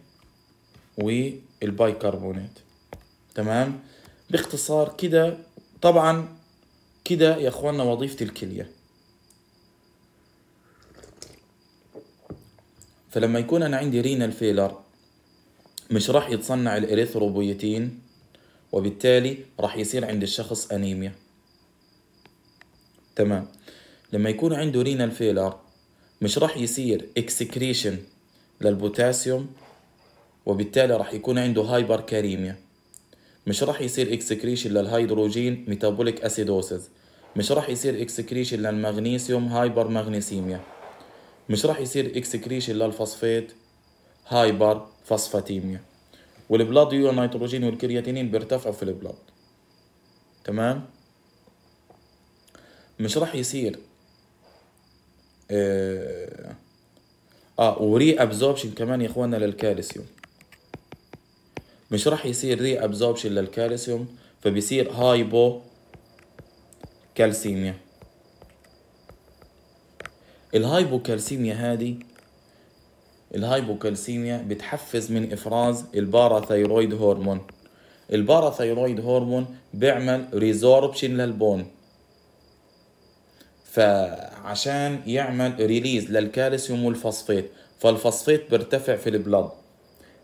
والبيكربونات تمام باختصار كده طبعا كده يا اخوانا وظيفة الكلية فلما يكون انا عندي رينال فيلر مش راح يتصنع الاريثروبويتين وبالتالي راح يصير عند الشخص انيميا تمام لما يكون عنده رينال فيلر مش راح يصير اكسكريشن للبوتاسيوم وبالتالي راح يكون عنده هايبر كاريميا مش راح يصير اكسكريشن للهيدروجين ميتابوليك اسيدوسز مش راح يصير اكسكريشن للمغنيسيوم هايبر مغنيسيميا مش راح يصير اكسكريشن للفوسفات هايبر فوسفاتيميا والبلاد يو النيتروجين والكرياتينين بيرتفعوا في البلاد تمام مش راح يصير اه اه وري ابزوربشن كمان يا اخوانا للكالسيوم مش راح يصير ري ابزوربشن للكالسيوم فبيصير هايبو كالسيميا الهايبوكالسيميا هذه الهايبوكالسيميا بتحفز من افراز الباراثايرويد هرمون الباراثايرويد هرمون بيعمل ريزوربشن للبون فعشان يعمل ريليز للكالسيوم والفوسفيت فالفوسفيت بيرتفع في البلد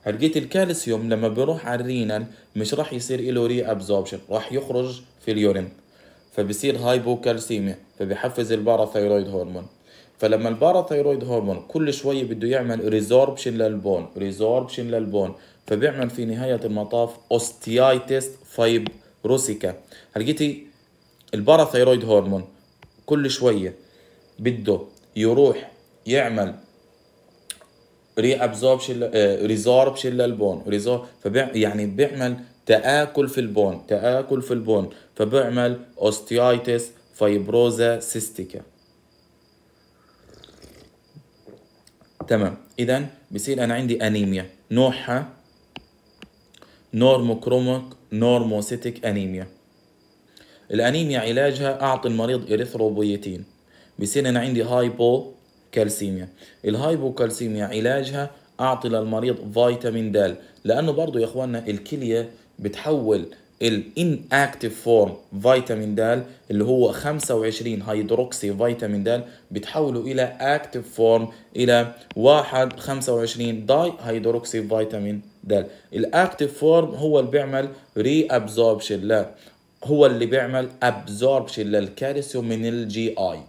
هلقيت الكالسيوم لما بيروح على الرينال مش راح يصير له ري ابزوربشن راح يخرج في اليورين فبصير هايبوكالسيميا فبيحفز الباراثايرويد هرمون فلما الباراثايرويد هرمون كل شويه بده يعمل ريزوربشن للبون ريزوربشن للبون فبيعمل في نهايه المطاف اوستيايتس فايبروسيكا هلقيتي الباراثايرويد هرمون كل شويه بده يروح يعمل ري ابزوربشن ريزوربشن للبون ريزور يعني بيعمل تآكل في البون تآكل في البون فبيعمل اوستيايتس فيبروزا سيستيكا تمام اذا بصير انا عندي انيميا نوعها نورموكروموك نورموسيتيك انيميا الأنيميا علاجها أعطي المريض إريثروبويتين بصير أنا عندي هايبو كالسيميا الهايبو كالسيميا علاجها أعطي للمريض فيتامين د لأنه برضه يا إخواننا الكلية بتحول الان اكتف فورم فيتامين د اللي هو 25 هيدروكسي فيتامين د بتحوله الى اكتف فورم الى 1 25 داي هيدروكسي فيتامين د الاكتف فورم هو اللي بيعمل ري ابزوربشن هو اللي بيعمل ابزوربشن للكالسيوم من الجي اي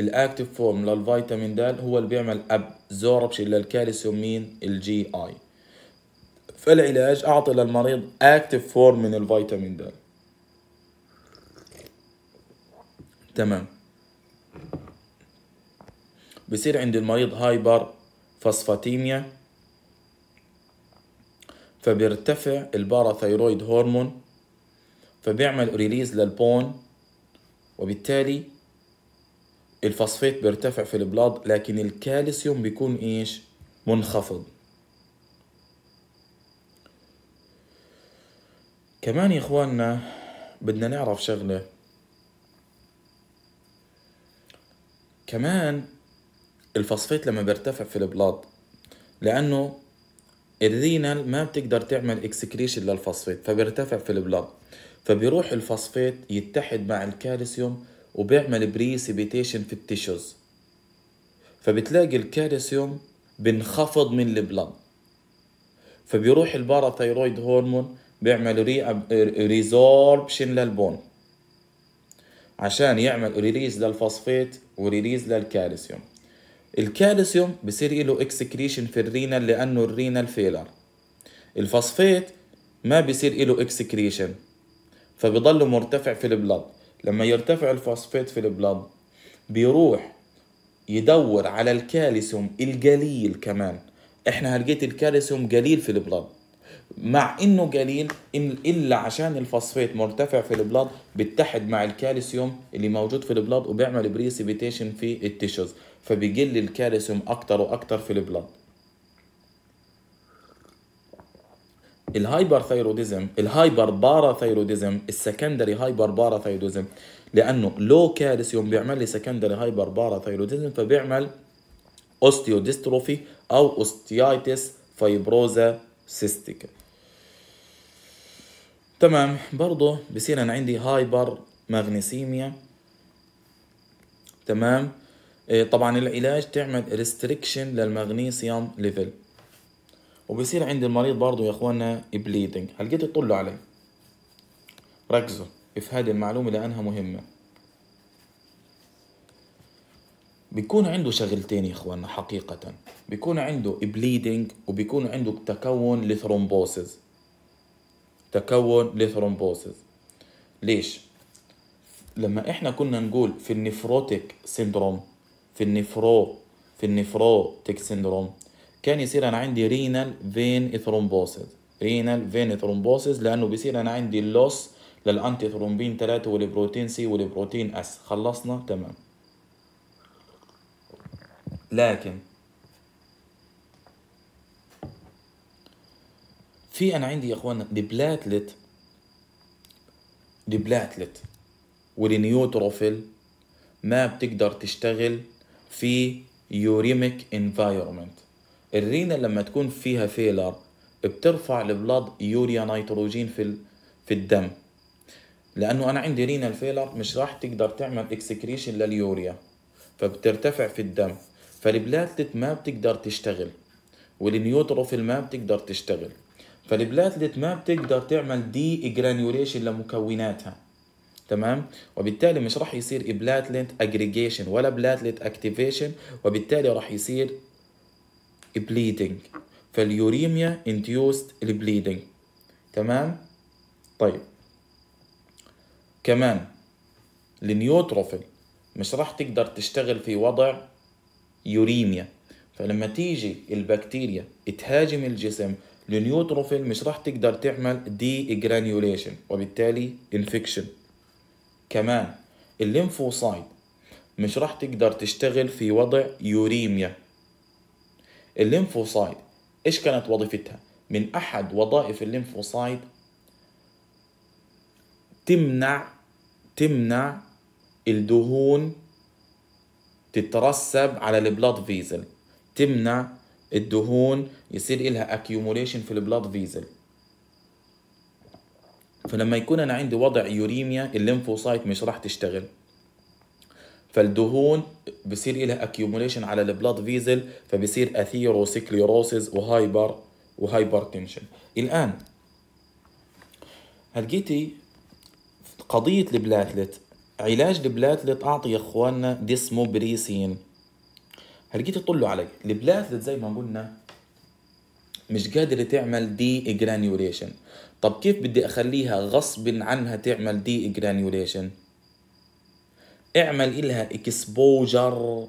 الاكتف فورم للفيتامين د هو اللي بيعمل ابزوربشن للكالسيوم من الجي اي فالعلاج اعطي للمريض اكتف فورم من الفيتامين د تمام بصير عند المريض هايبر فاسفاتيميا فبيرتفع الباراثيرويد هرمون فبيعمل ريليز للبون وبالتالي الفوسفيت بيرتفع في البلاد لكن الكالسيوم بيكون ايش منخفض كمان يا اخواننا بدنا نعرف شغله كمان الفوسفيت لما بيرتفع في البلاد لانه الرينال ما بتقدر تعمل اكسكريشن للفوسفيت فبيرتفع في البلاد فبيروح الفوسفات يتحد مع الكالسيوم وبيعمل بريسيبيتيشن في التيشوز فبتلاقي الكالسيوم بنخفض من البلد فبيروح الباراثيرويد هرمون بيعمل ريزوربشن للبون عشان يعمل ريليز للفوسفات وريليز للكالسيوم الكالسيوم بصير له اكسكريشن في الرينال لانه الرينال فيلر الفوسفات ما بصير له اكسكريشن فبيضل مرتفع في البلد لما يرتفع الفوسفيت في البلد بيروح يدور على الكالسيوم القليل كمان احنا هلقيت الكالسيوم قليل في البلد مع انه قليل إن الا عشان الفوسفيت مرتفع في البلاد بيتحد مع الكالسيوم اللي موجود في البلاد وبيعمل بريسبيتيشن في التيشوز فبيقل الكالسيوم اكتر واكتر في البلاد الهايبر ثايروديزم الهايبر بارا ثايروديزم السكندري هايبر بارا ثايروديزم لانه لو كالسيوم بيعمل لي سكندري هايبر بارا ثايروديزم فبيعمل اوستيوديستروفي او اوستيايتس فايبروزا سيستيك تمام برضه بصير انا عندي هايبر ماغنيسيميا تمام إيه، طبعا العلاج تعمل ريستريكشن للمغنيسيوم ليفل وبصير عند المريض برضه يا اخوانا بليدنج جيت تطلوا عليه ركزوا في هذه المعلومة لأنها مهمة بيكون عنده شغلتين يا اخوانا حقيقة بيكون عنده بليدنج وبيكون عنده تكون لثرومبوسز تكون لثرومبوسز ليش؟ لما احنا كنا نقول في النفروتيك سيندروم في النفرو في النفروتيك سيندروم كان يصير انا عندي رينال فين ثرومبوسز رينال فين ثرومبوسز لانه بيصير انا عندي اللوس للانتي ثرومبين 3 والبروتين سي والبروتين اس خلصنا تمام لكن في انا عندي يا اخوانا البلاتلت البلاتلت والنيوتروفيل ما بتقدر تشتغل في يوريميك انفايرمنت الرينا لما تكون فيها فيلر بترفع البلاد يوريا نيتروجين في في الدم لانه انا عندي رينا الفيلر مش راح تقدر تعمل اكسكريشن لليوريا فبترتفع في الدم فالبلاتلت ما بتقدر تشتغل والنيوتروفيل ما بتقدر تشتغل فالبلاتلت ما بتقدر تعمل دي جرانيوليشن لمكوناتها تمام وبالتالي مش راح يصير بلاتلت اجريجيشن ولا بلاتلت اكتيفيشن وبالتالي راح يصير bleeding فاليوريميا induced bleeding تمام طيب كمان النيوتروفيل مش راح تقدر تشتغل في وضع يوريميا فلما تيجي البكتيريا تهاجم الجسم النيوتروفيل مش راح تقدر تعمل دي جرانيوليشن وبالتالي انفكشن كمان الليمفوسايد مش راح تقدر تشتغل في وضع يوريميا الليمفوسايد ايش كانت وظيفتها من احد وظائف الليمفوسايد تمنع تمنع الدهون تترسب على البلاد فيزل تمنع الدهون يصير إلها اكيوموليشن في البلاد فيزل فلما يكون انا عندي وضع يوريميا الليمفوسايت مش راح تشتغل فالدهون بصير لها اكيوموليشن على البلاد فيزل فبصير اثيروسكليروسز وهايبر وهايبر تنشن الان هلقيتي قضية البلاتلت علاج البلاتلت اعطي يا اخواننا ديسموبريسين هلقيتي طلوا علي البلاتلت زي ما قلنا مش قادرة تعمل دي جرانيوليشن طب كيف بدي اخليها غصب عنها تعمل دي جرانيوليشن اعمل إلها اكسبوجر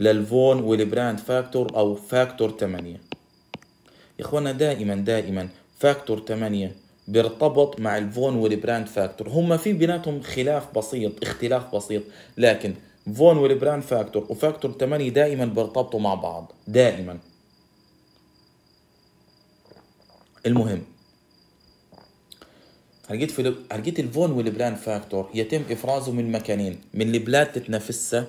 للفون والبراند فاكتور أو فاكتور 8 يا إخوانا دائما دائما فاكتور 8 بيرتبط مع الفون والبراند فاكتور هم في بيناتهم خلاف بسيط اختلاف بسيط لكن فون والبراند فاكتور وفاكتور 8 دائما بيرتبطوا مع بعض دائما المهم هلقيت في هلقيت الفون والبلان فاكتور يتم افرازه من مكانين من البلاد تتنفسها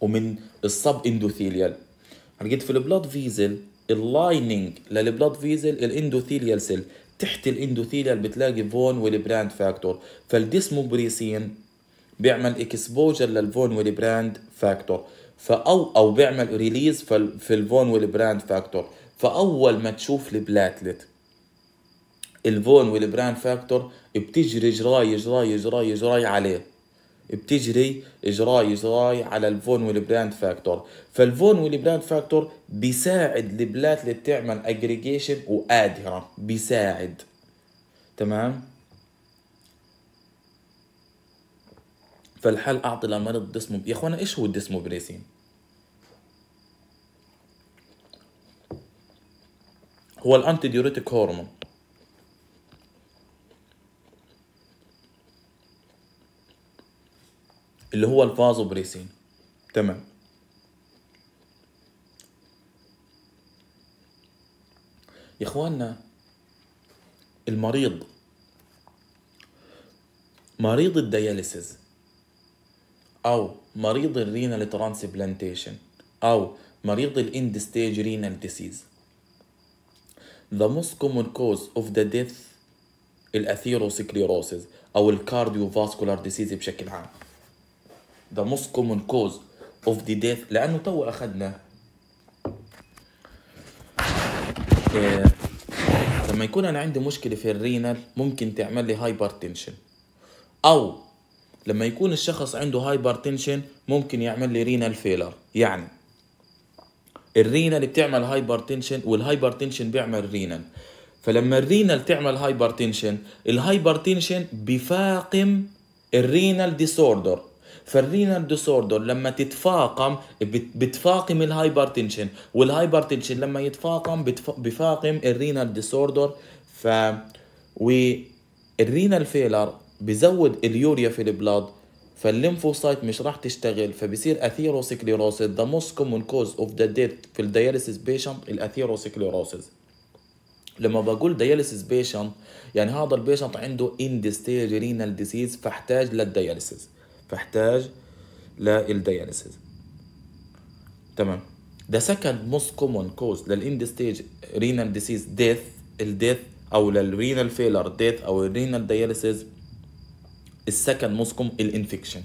ومن الصب اندوثيليال لقيت في البلاد فيزل اللايننج للبلاد فيزل الاندوثيليال سيل تحت الاندوثيليال بتلاقي فون والبراند فاكتور فالديسموبريسين بيعمل اكسبوجر للفون والبراند فاكتور فاو او بيعمل ريليز في الفون والبراند فاكتور فاول ما تشوف البلاتلت الفون والبراند فاكتور بتجري جراي جراي جراي جراي عليه بتجري جراي جراي على الفون والبراند فاكتور فالفون والبراند فاكتور بيساعد البلات اللي بتعمل اجريجيشن وآدرة بيساعد تمام فالحل اعطي لمرض دسمو يا اخوانا ايش هو الدسمو بريسين هو الانتي ديوريتيك هرمون اللي هو الفاز وبريسين تمام يا اخواننا المريض مريض الدياليسيز او مريض الرينال ترانسبلانتيشن او مريض الاند ستيج رينال ديسيز The most common cause of the death الاثيروسكليروسيس او الكارديوفاسكولار ديسيز بشكل عام ذا موست كومون كوز اوف ذا ديث لانه تو اخذنا آه، لما يكون انا عندي مشكله في الرينال ممكن تعمل لي هايبر تنشن او لما يكون الشخص عنده هايبر تنشن ممكن يعمل لي رينال فيلر يعني الرينال بتعمل هايبر تنشن والهايبر تنشن بيعمل رينال فلما الرينال تعمل هايبر تنشن الهايبر تنشن بفاقم الرينال ديسوردر فالرينال ديسوردر لما تتفاقم بتفاقم الهايبرتنشن والهايبرتنشن لما يتفاقم بفاقم الرينال ديسوردر ف والرينال فيلر بزود اليوريا في البلاد فالليمفوسايت مش راح تشتغل فبصير اثيروسكليروسيس ذا موست كومون كوز اوف ذا ديث في الدياليسيس بيشنت الاثيروسكليروسيس لما بقول دياليسيس بيشنت يعني هذا البيشنت عنده اند ستيج رينال ديسيز فاحتاج للدياليسيس فاحتاج للدياليسيز تمام The second most common cause للإند ستيج renal disease death الديث أو للرينال فيلر death أو الرينال dialysis السكند most common الانفكشن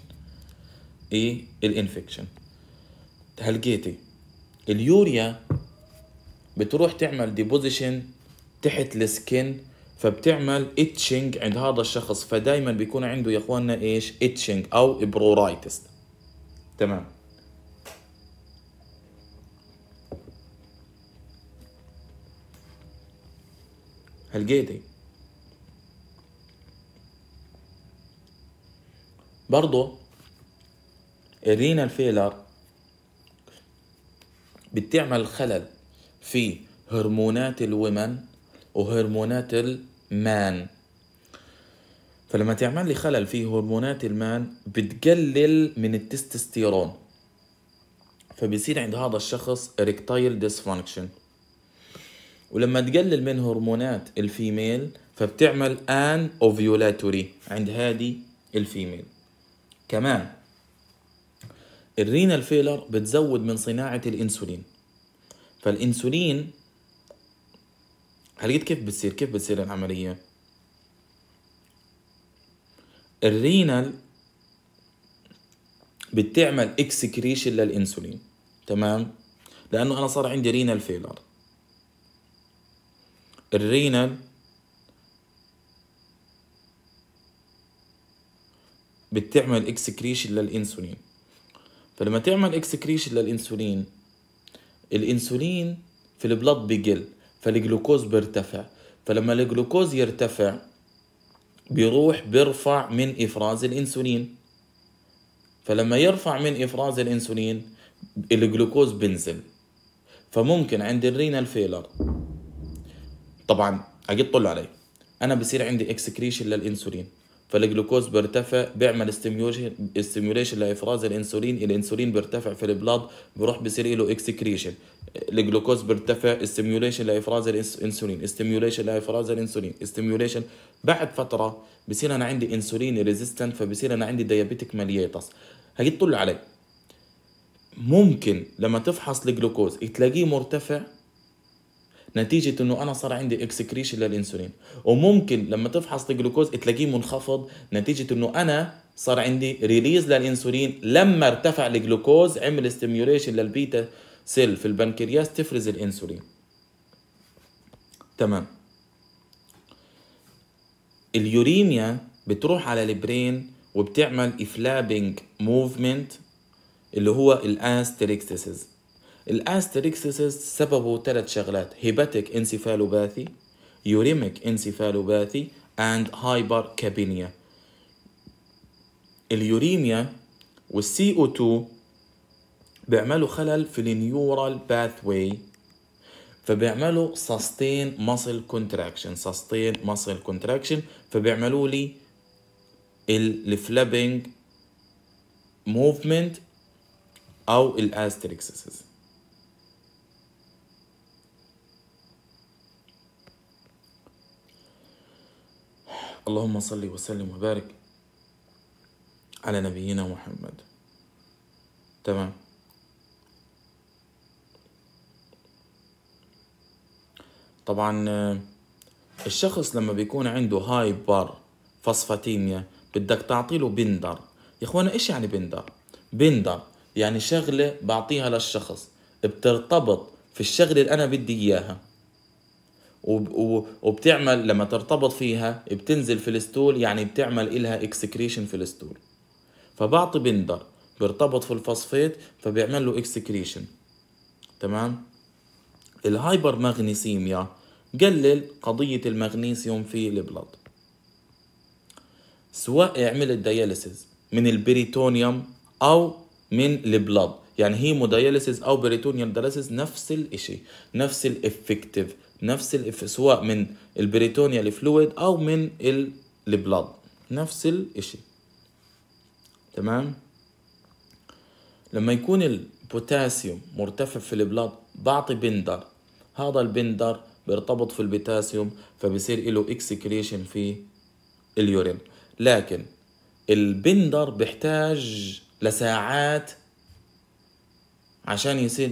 إيه الانفكشن جيتي اليوريا بتروح تعمل ديبوزيشن تحت السكن فبتعمل اتشنج عند هذا الشخص فدائما بيكون عنده يا اخواننا ايش اتشنج او ابرورايتس تمام هلقيتي برضو الرينال فيلر بتعمل خلل في هرمونات الومن وهرمونات ال مان فلما تعمل لي خلل في هرمونات المان بتقلل من التستوستيرون فبصير عند هذا الشخص ريكتايل ديسفانكشن ولما تقلل من هرمونات الفيميل فبتعمل ان اوفيولاتوري عند هذه الفيميل كمان الرينال فيلر بتزود من صناعة الانسولين فالانسولين هلقيت كيف بتصير كيف بتصير العملية الرينال بتعمل اكسكريشن للانسولين تمام لانه انا صار عندي رينال فيلر الرينال بتعمل اكسكريشن للانسولين فلما تعمل اكسكريشن للانسولين الانسولين في البلد بقل فالجلوكوز بيرتفع فلما الجلوكوز يرتفع بيروح بيرفع من افراز الانسولين فلما يرفع من افراز الانسولين الجلوكوز بينزل فممكن عند الرينال فيلر طبعا اجي تطلع علي انا بصير عندي اكسكريشن للانسولين فالجلوكوز بيرتفع بيعمل استيميوليشن لافراز الانسولين الانسولين بيرتفع في البلاد بيروح بيصير له اكسكريشن الجلوكوز بيرتفع استيميوليشن لافراز الانسولين استيميوليشن لافراز الانسولين استيميوليشن بعد فتره بصير انا عندي انسولين ريزيستنت فبصير انا عندي ديابيتيك مالييتس هيجي تطل علي ممكن لما تفحص الجلوكوز تلاقيه مرتفع نتيجه انه انا صار عندي اكسكريشن للانسولين وممكن لما تفحص الجلوكوز تلاقيه منخفض نتيجه انه انا صار عندي ريليز للانسولين لما ارتفع الجلوكوز عمل استميوريشن للبيتا سيل في البنكرياس تفرز الانسولين تمام اليوريميا بتروح على البرين وبتعمل افلابنج موفمنت اللي هو الاستريكسيسز الاستريكسس سببه ثلاث شغلات هيباتيك انسيفالوباثي يوريميك انسيفالوباثي اند هايبر كابينيا اليوريميا والسي او 2 بيعملوا خلل في النيورال باثوي فبيعملوا سستين ماسل كونتراكشن سستين ماسل كونتراكشن فبيعملوا لي الفلابينج موفمنت او الاستريكسس اللهم صل وسلم وبارك على نبينا محمد تمام طبعا الشخص لما بيكون عنده هايبر فosفاتيميا بدك تعطيله بندر يا اخوانا ايش يعني بندر بندر يعني شغله بعطيها للشخص بترتبط في الشغله اللي انا بدي اياها وبتعمل لما ترتبط فيها بتنزل في الستول يعني بتعمل إلها اكسكريشن في الستول فبعطي بندر بيرتبط في الفوسفيت فبيعمل له اكسكريشن تمام الهايبر مغنيسيميا قلل قضية المغنيسيوم في البلد سواء عملت دياليسيز من البريتونيوم أو من البلد يعني هيموداياليسيس او بريتونيال داليسيز نفس الشيء نفس الافكتيف نفس الإف... سواء من البريتونيال فلويد او من البلاد نفس الشيء تمام لما يكون البوتاسيوم مرتفع في البلاد بعطي بندر هذا البندر بيرتبط في البوتاسيوم فبصير له اكسكريشن في اليورين لكن البندر بيحتاج لساعات عشان يصير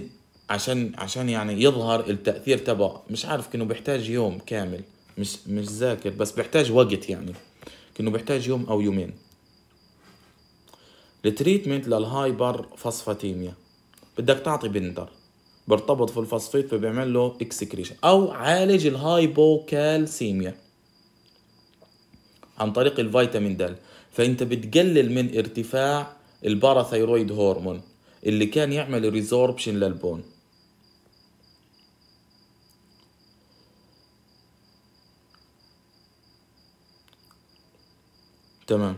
عشان عشان يعني يظهر التاثير تبعه مش عارف كانه بيحتاج يوم كامل مش مش ذاكر بس بيحتاج وقت يعني كانه بيحتاج يوم او يومين التريتمنت للهايبر فاسفاتيميا بدك تعطي بندر برتبط في الفوسفيت فبيعمل له اكسكريشن او عالج الهايبوكالسيميا عن طريق الفيتامين د فانت بتقلل من ارتفاع الباراثيرويد هرمون اللي كان يعمل ريزوربشن للبون تمام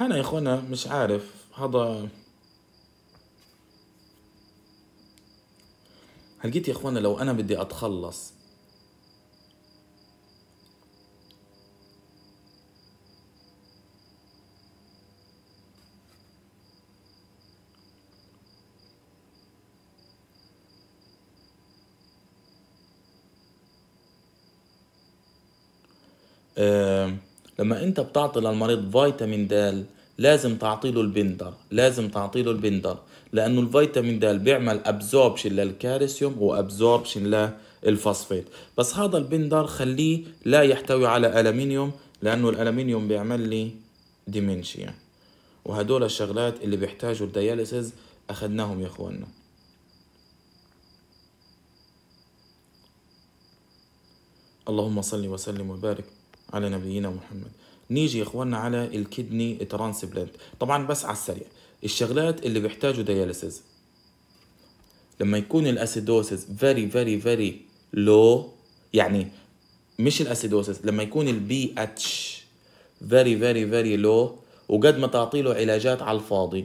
انا يا اخوانا مش عارف هذا هلقيت يا اخوانا لو انا بدي اتخلص لما انت بتعطي للمريض فيتامين د لازم تعطيله البندر لازم تعطيله البندر لانه الفيتامين د بيعمل ابزوربشن للكالسيوم وابزوربشن للفوسفيت بس هذا البندر خليه لا يحتوي على الومنيوم لانه الالومنيوم بيعمل لي ديمنشيا وهدول الشغلات اللي بيحتاجوا الدياليسز اخذناهم يا اخواننا اللهم صل وسلم وبارك على نبينا محمد نيجي يا اخواننا على الكدني ترانسبلانت طبعا بس على السريع الشغلات اللي بيحتاجوا دياليسيز لما يكون الاسيدوسز فيري فيري فيري لو يعني مش الاسيدوسز لما يكون البي اتش فيري فيري فيري لو وقد ما تعطي له علاجات على الفاضي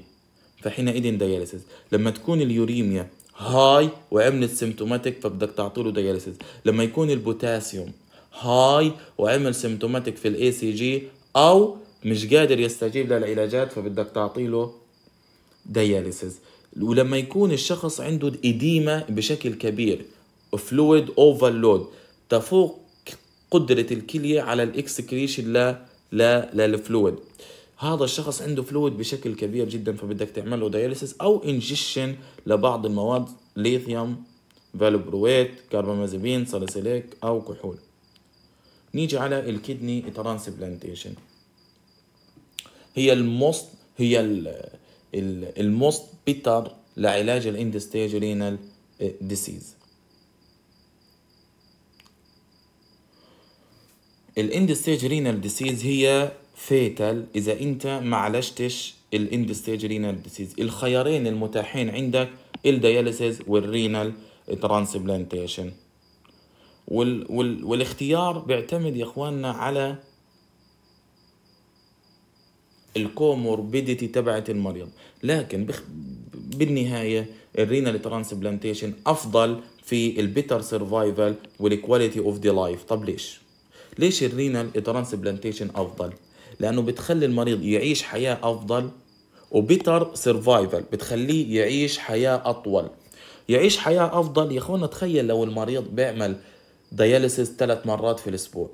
فحينئذ دياليسيس لما تكون اليوريميا هاي وعملت سيمتوماتيك فبدك تعطي له دياليسيس لما يكون البوتاسيوم هاي وعمل سيمتوماتيك في الاي سي جي او مش قادر يستجيب للعلاجات فبدك تعطي له دياليسيس ولما يكون الشخص عنده إديمة بشكل كبير فلويد اوفرلود تفوق قدرة الكلية على الاكسكريشن لا لا للفلويد هذا الشخص عنده فلويد بشكل كبير جدا فبدك تعمل له دياليسيس او انجشن لبعض المواد ليثيوم فالبرويت كاربامازيبين صاليسيليك او كحول نيجي على الكدني ترانسبلانتيشن هي الموست هي الموست بيتر لعلاج الاندستيج رينال ديسيز الاندستيج رينال ديسيز هي فيتال اذا انت ما عالجتش الاندستيج رينال ديسيز الخيارين المتاحين عندك الدياليسيز والرينال ترانسبلانتيشن وال وال والاختيار بيعتمد يا اخواننا على الكوموربيديتي تبعت المريض لكن بخ... بالنهايه الرينال ترانسبلانتيشن افضل في البيتر سرفايفل والكواليتي اوف ذا لايف طب ليش ليش الرينال ترانسبلانتيشن افضل لانه بتخلي المريض يعيش حياه افضل وبيتر سرفايفل بتخليه يعيش حياه اطول يعيش حياه افضل يا اخوانا تخيل لو المريض بيعمل دياليسيس ثلاث مرات في الأسبوع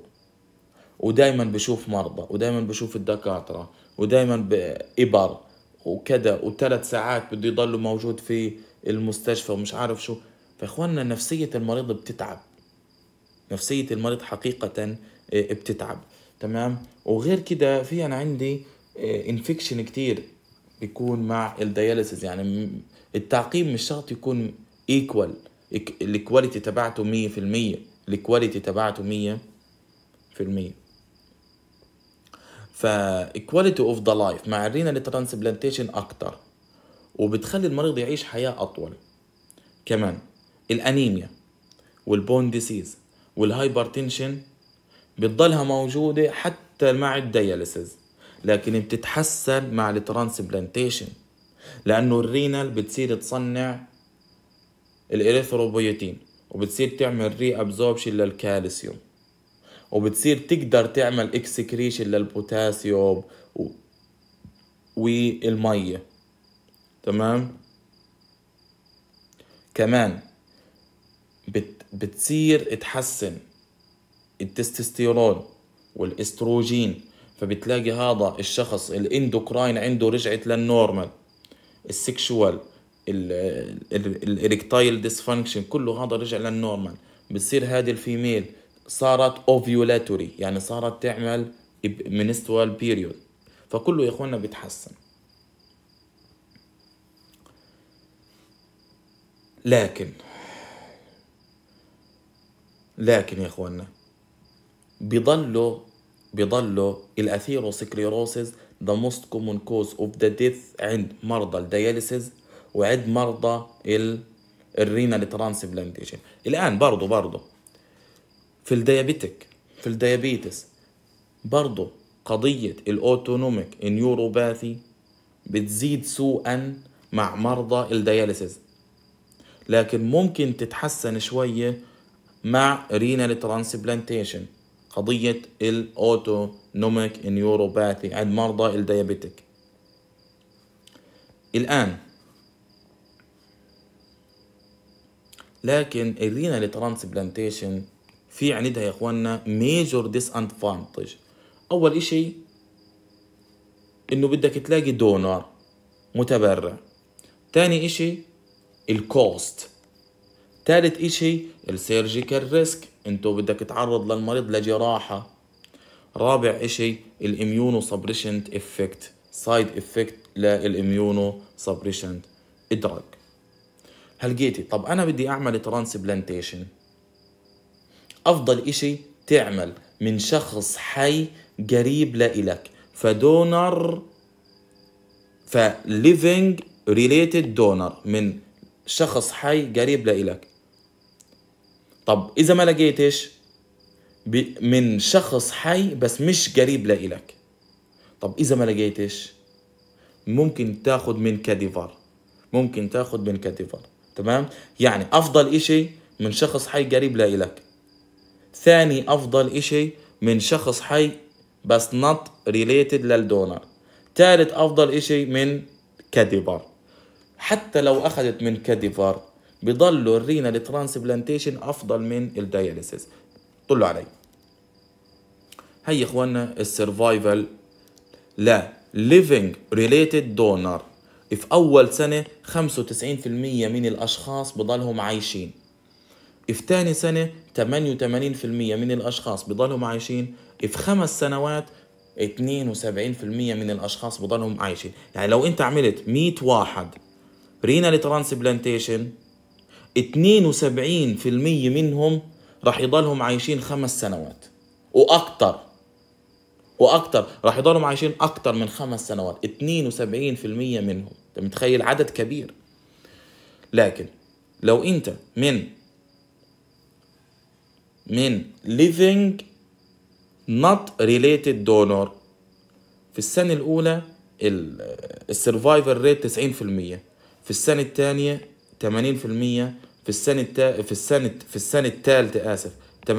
ودايما بشوف مرضى ودايما بشوف الدكاترة ودايما بإبر وكذا وثلاث ساعات بده يضلوا موجود في المستشفى ومش عارف شو فإخواننا نفسية المريض بتتعب نفسية المريض حقيقة آه، بتتعب تمام وغير كده في أنا عندي انفكشن آه، كتير بيكون مع الدياليسيس يعني التعقيم مش شرط يكون ايكوال الكواليتي تبعته 100% الكواليتي تبعته مية في المية فالكواليتي اوف ذا لايف مع الرينال الترانسبلانتيشن اكتر وبتخلي المريض يعيش حياة اطول كمان الانيميا والبون ديسيز والهايبرتنشن بتضلها موجودة حتى مع الدياليسز لكن بتتحسن مع الترانسبلانتيشن لانه الرينال بتصير تصنع الاريثروبيوتين وبتصير تعمل ري ابزوربشن للكالسيوم وبتصير تقدر تعمل اكسكريشن للبوتاسيوم و... والمية تمام كمان بت... بتصير تحسن التستوستيرون والاستروجين فبتلاقي هذا الشخص الاندوكراين عنده رجعت للنورمال السكشوال الاريكتايل ديسفانكشن كله هذا رجع للنورمال بتصير هذه الفيميل صارت اوفيولاتوري يعني صارت تعمل منستوال بيريود فكله يا اخوانا بيتحسن لكن لكن يا اخوانا بضلوا بضلوا الاثيروسكليروسيس the most common cause of the death عند مرضى الدياليسيز وعد مرضى الرينال ترانسبلانتيشن الان برضه برضه في الديابيتك في الديابيتس برضه قضية الأوتونوميك نيوروباثي بتزيد سوءا مع مرضى الدياليسيز لكن ممكن تتحسن شوية مع رينال ترانسبلانتيشن قضية الأوتونوميك نيوروباثي عند مرضى الديابيتك الآن لكن الرينا بلانتيشن في عندها يا اخواننا ميجور ديس انفانتج اول اشي انه بدك تلاقي دونر متبرع تاني اشي الكوست تالت اشي السيرجيكال ريسك انتو بدك تعرض للمريض لجراحة رابع اشي الاميونو سبريشنت افكت سايد افكت للاميونو سبريشنت ادراج هلقيتي طب انا بدي اعمل ترانسبلانتيشن افضل اشي تعمل من شخص حي قريب لإلك فدونر فليفينج ريليتد دونر من شخص حي قريب لإلك طب إذا ما لقيتش من شخص حي بس مش قريب لإلك طب إذا ما لقيتش ممكن تاخد من كاديفر ممكن تاخد من كاديفر تمام يعني افضل اشي من شخص حي قريب لإلك ثاني افضل اشي من شخص حي بس نوت ريليتد للدونر ثالث افضل اشي من كديفر حتى لو اخذت من كديفر بضلوا الرينال ترانسبلانتيشن افضل من الدياليسيس طلوا علي هي اخواننا السرفايفل لا living related donor في أول سنة 95% من الأشخاص بضلهم عايشين في تاني سنة 88% من الأشخاص بضلهم عايشين في خمس سنوات 72% من الأشخاص بضلهم عايشين يعني لو أنت عملت 100 واحد رينال ترانسبلانتيشن 72% منهم رح يضلهم عايشين خمس سنوات وأكتر واكثر راح يضلوا عايشين اكثر من خمس سنوات 72% منهم انت متخيل عدد كبير لكن لو انت من من living not related donor في السنة الأولى السرفايفر ريت 90% في السنة الثانية 80% في السنة التا... في السنة في السنة الثالثة آسف 80%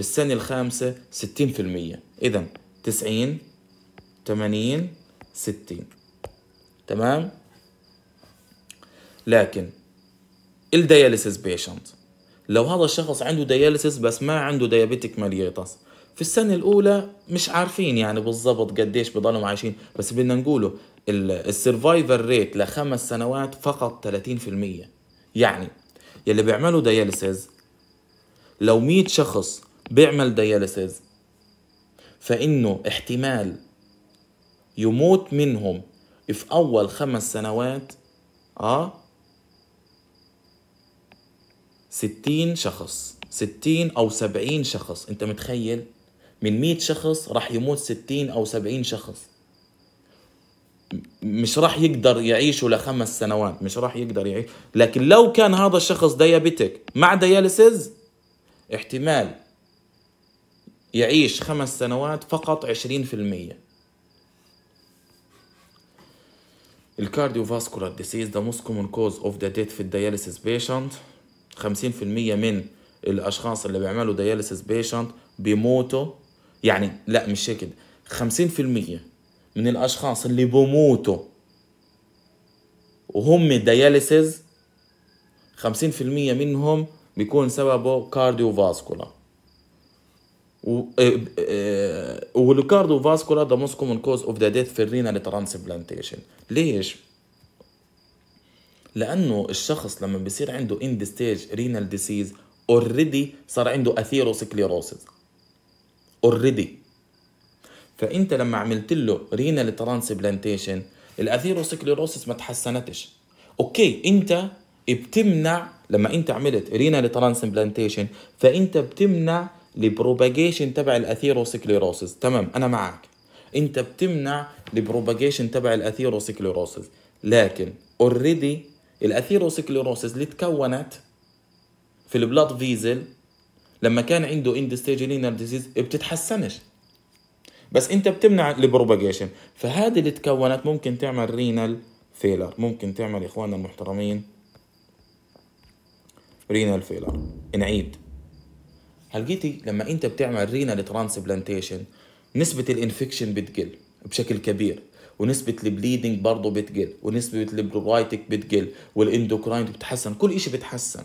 في السنة الخامسة 60% إذا 90 80 60 تمام لكن الدياليسيس بيشنت لو هذا الشخص عنده دياليسيس بس ما عنده ديابيتك ماليتس في السنة الأولى مش عارفين يعني بالضبط قديش بضلهم عايشين بس بدنا نقوله السرفايفر ريت لخمس سنوات فقط 30% يعني يلي بيعملوا دياليسيز لو 100 شخص بيعمل دياليسيز فإنه احتمال يموت منهم في أول خمس سنوات آه ستين شخص ستين أو سبعين شخص أنت متخيل من مئة شخص راح يموت ستين أو سبعين شخص مش راح يقدر يعيشوا لخمس سنوات مش راح يقدر يعيش لكن لو كان هذا الشخص ديابيتك مع دياليسيز احتمال يعيش خمس سنوات فقط 20% الكارديوفاسكولار ديسيز ده موست كومن كوز اوف ذا ديث في الدياليسيس بيشنت 50% من الاشخاص اللي بيعملوا دياليسيس بيشنت بيموتوا يعني لا مش كده 50% من الاشخاص اللي بيموتوا وهم دياليسيز 50% منهم بيكون سببه كارديو فاسكولار و ولوكاردو فاسكولا ذا موست كومن كوز اوف ذا ديث في الرينا لترانسبلانتيشن ليش؟ لانه الشخص لما بصير عنده اند ستيج رينال ديسيز اوريدي صار عنده اثيروسكليروسز اوريدي فانت لما عملت له رينال ترانسبلانتيشن الاثيروسكليروسز ما تحسنتش اوكي انت بتمنع لما انت عملت رينال ترانسبلانتيشن فانت بتمنع البروباجيشن تبع الاثيروسكليروسيس تمام انا معك انت بتمنع البروباجيشن تبع الاثيروسكليروسيس لكن اوريدي الاثيروسكليروسيس اللي تكونت في البلاد فيزل لما كان عنده اندستيج لينر ديزيز بتتحسنش بس انت بتمنع البروباجيشن فهذه اللي تكونت ممكن تعمل رينال فيلر ممكن تعمل اخواننا المحترمين رينال فيلر نعيد هلقيتي لما انت بتعمل رينال ترانسبلانتيشن نسبة الانفكشن بتقل بشكل كبير ونسبة البليدنج برضه بتقل ونسبة البروبايتك بتقل والاندوكراين بتحسن كل اشي بتحسن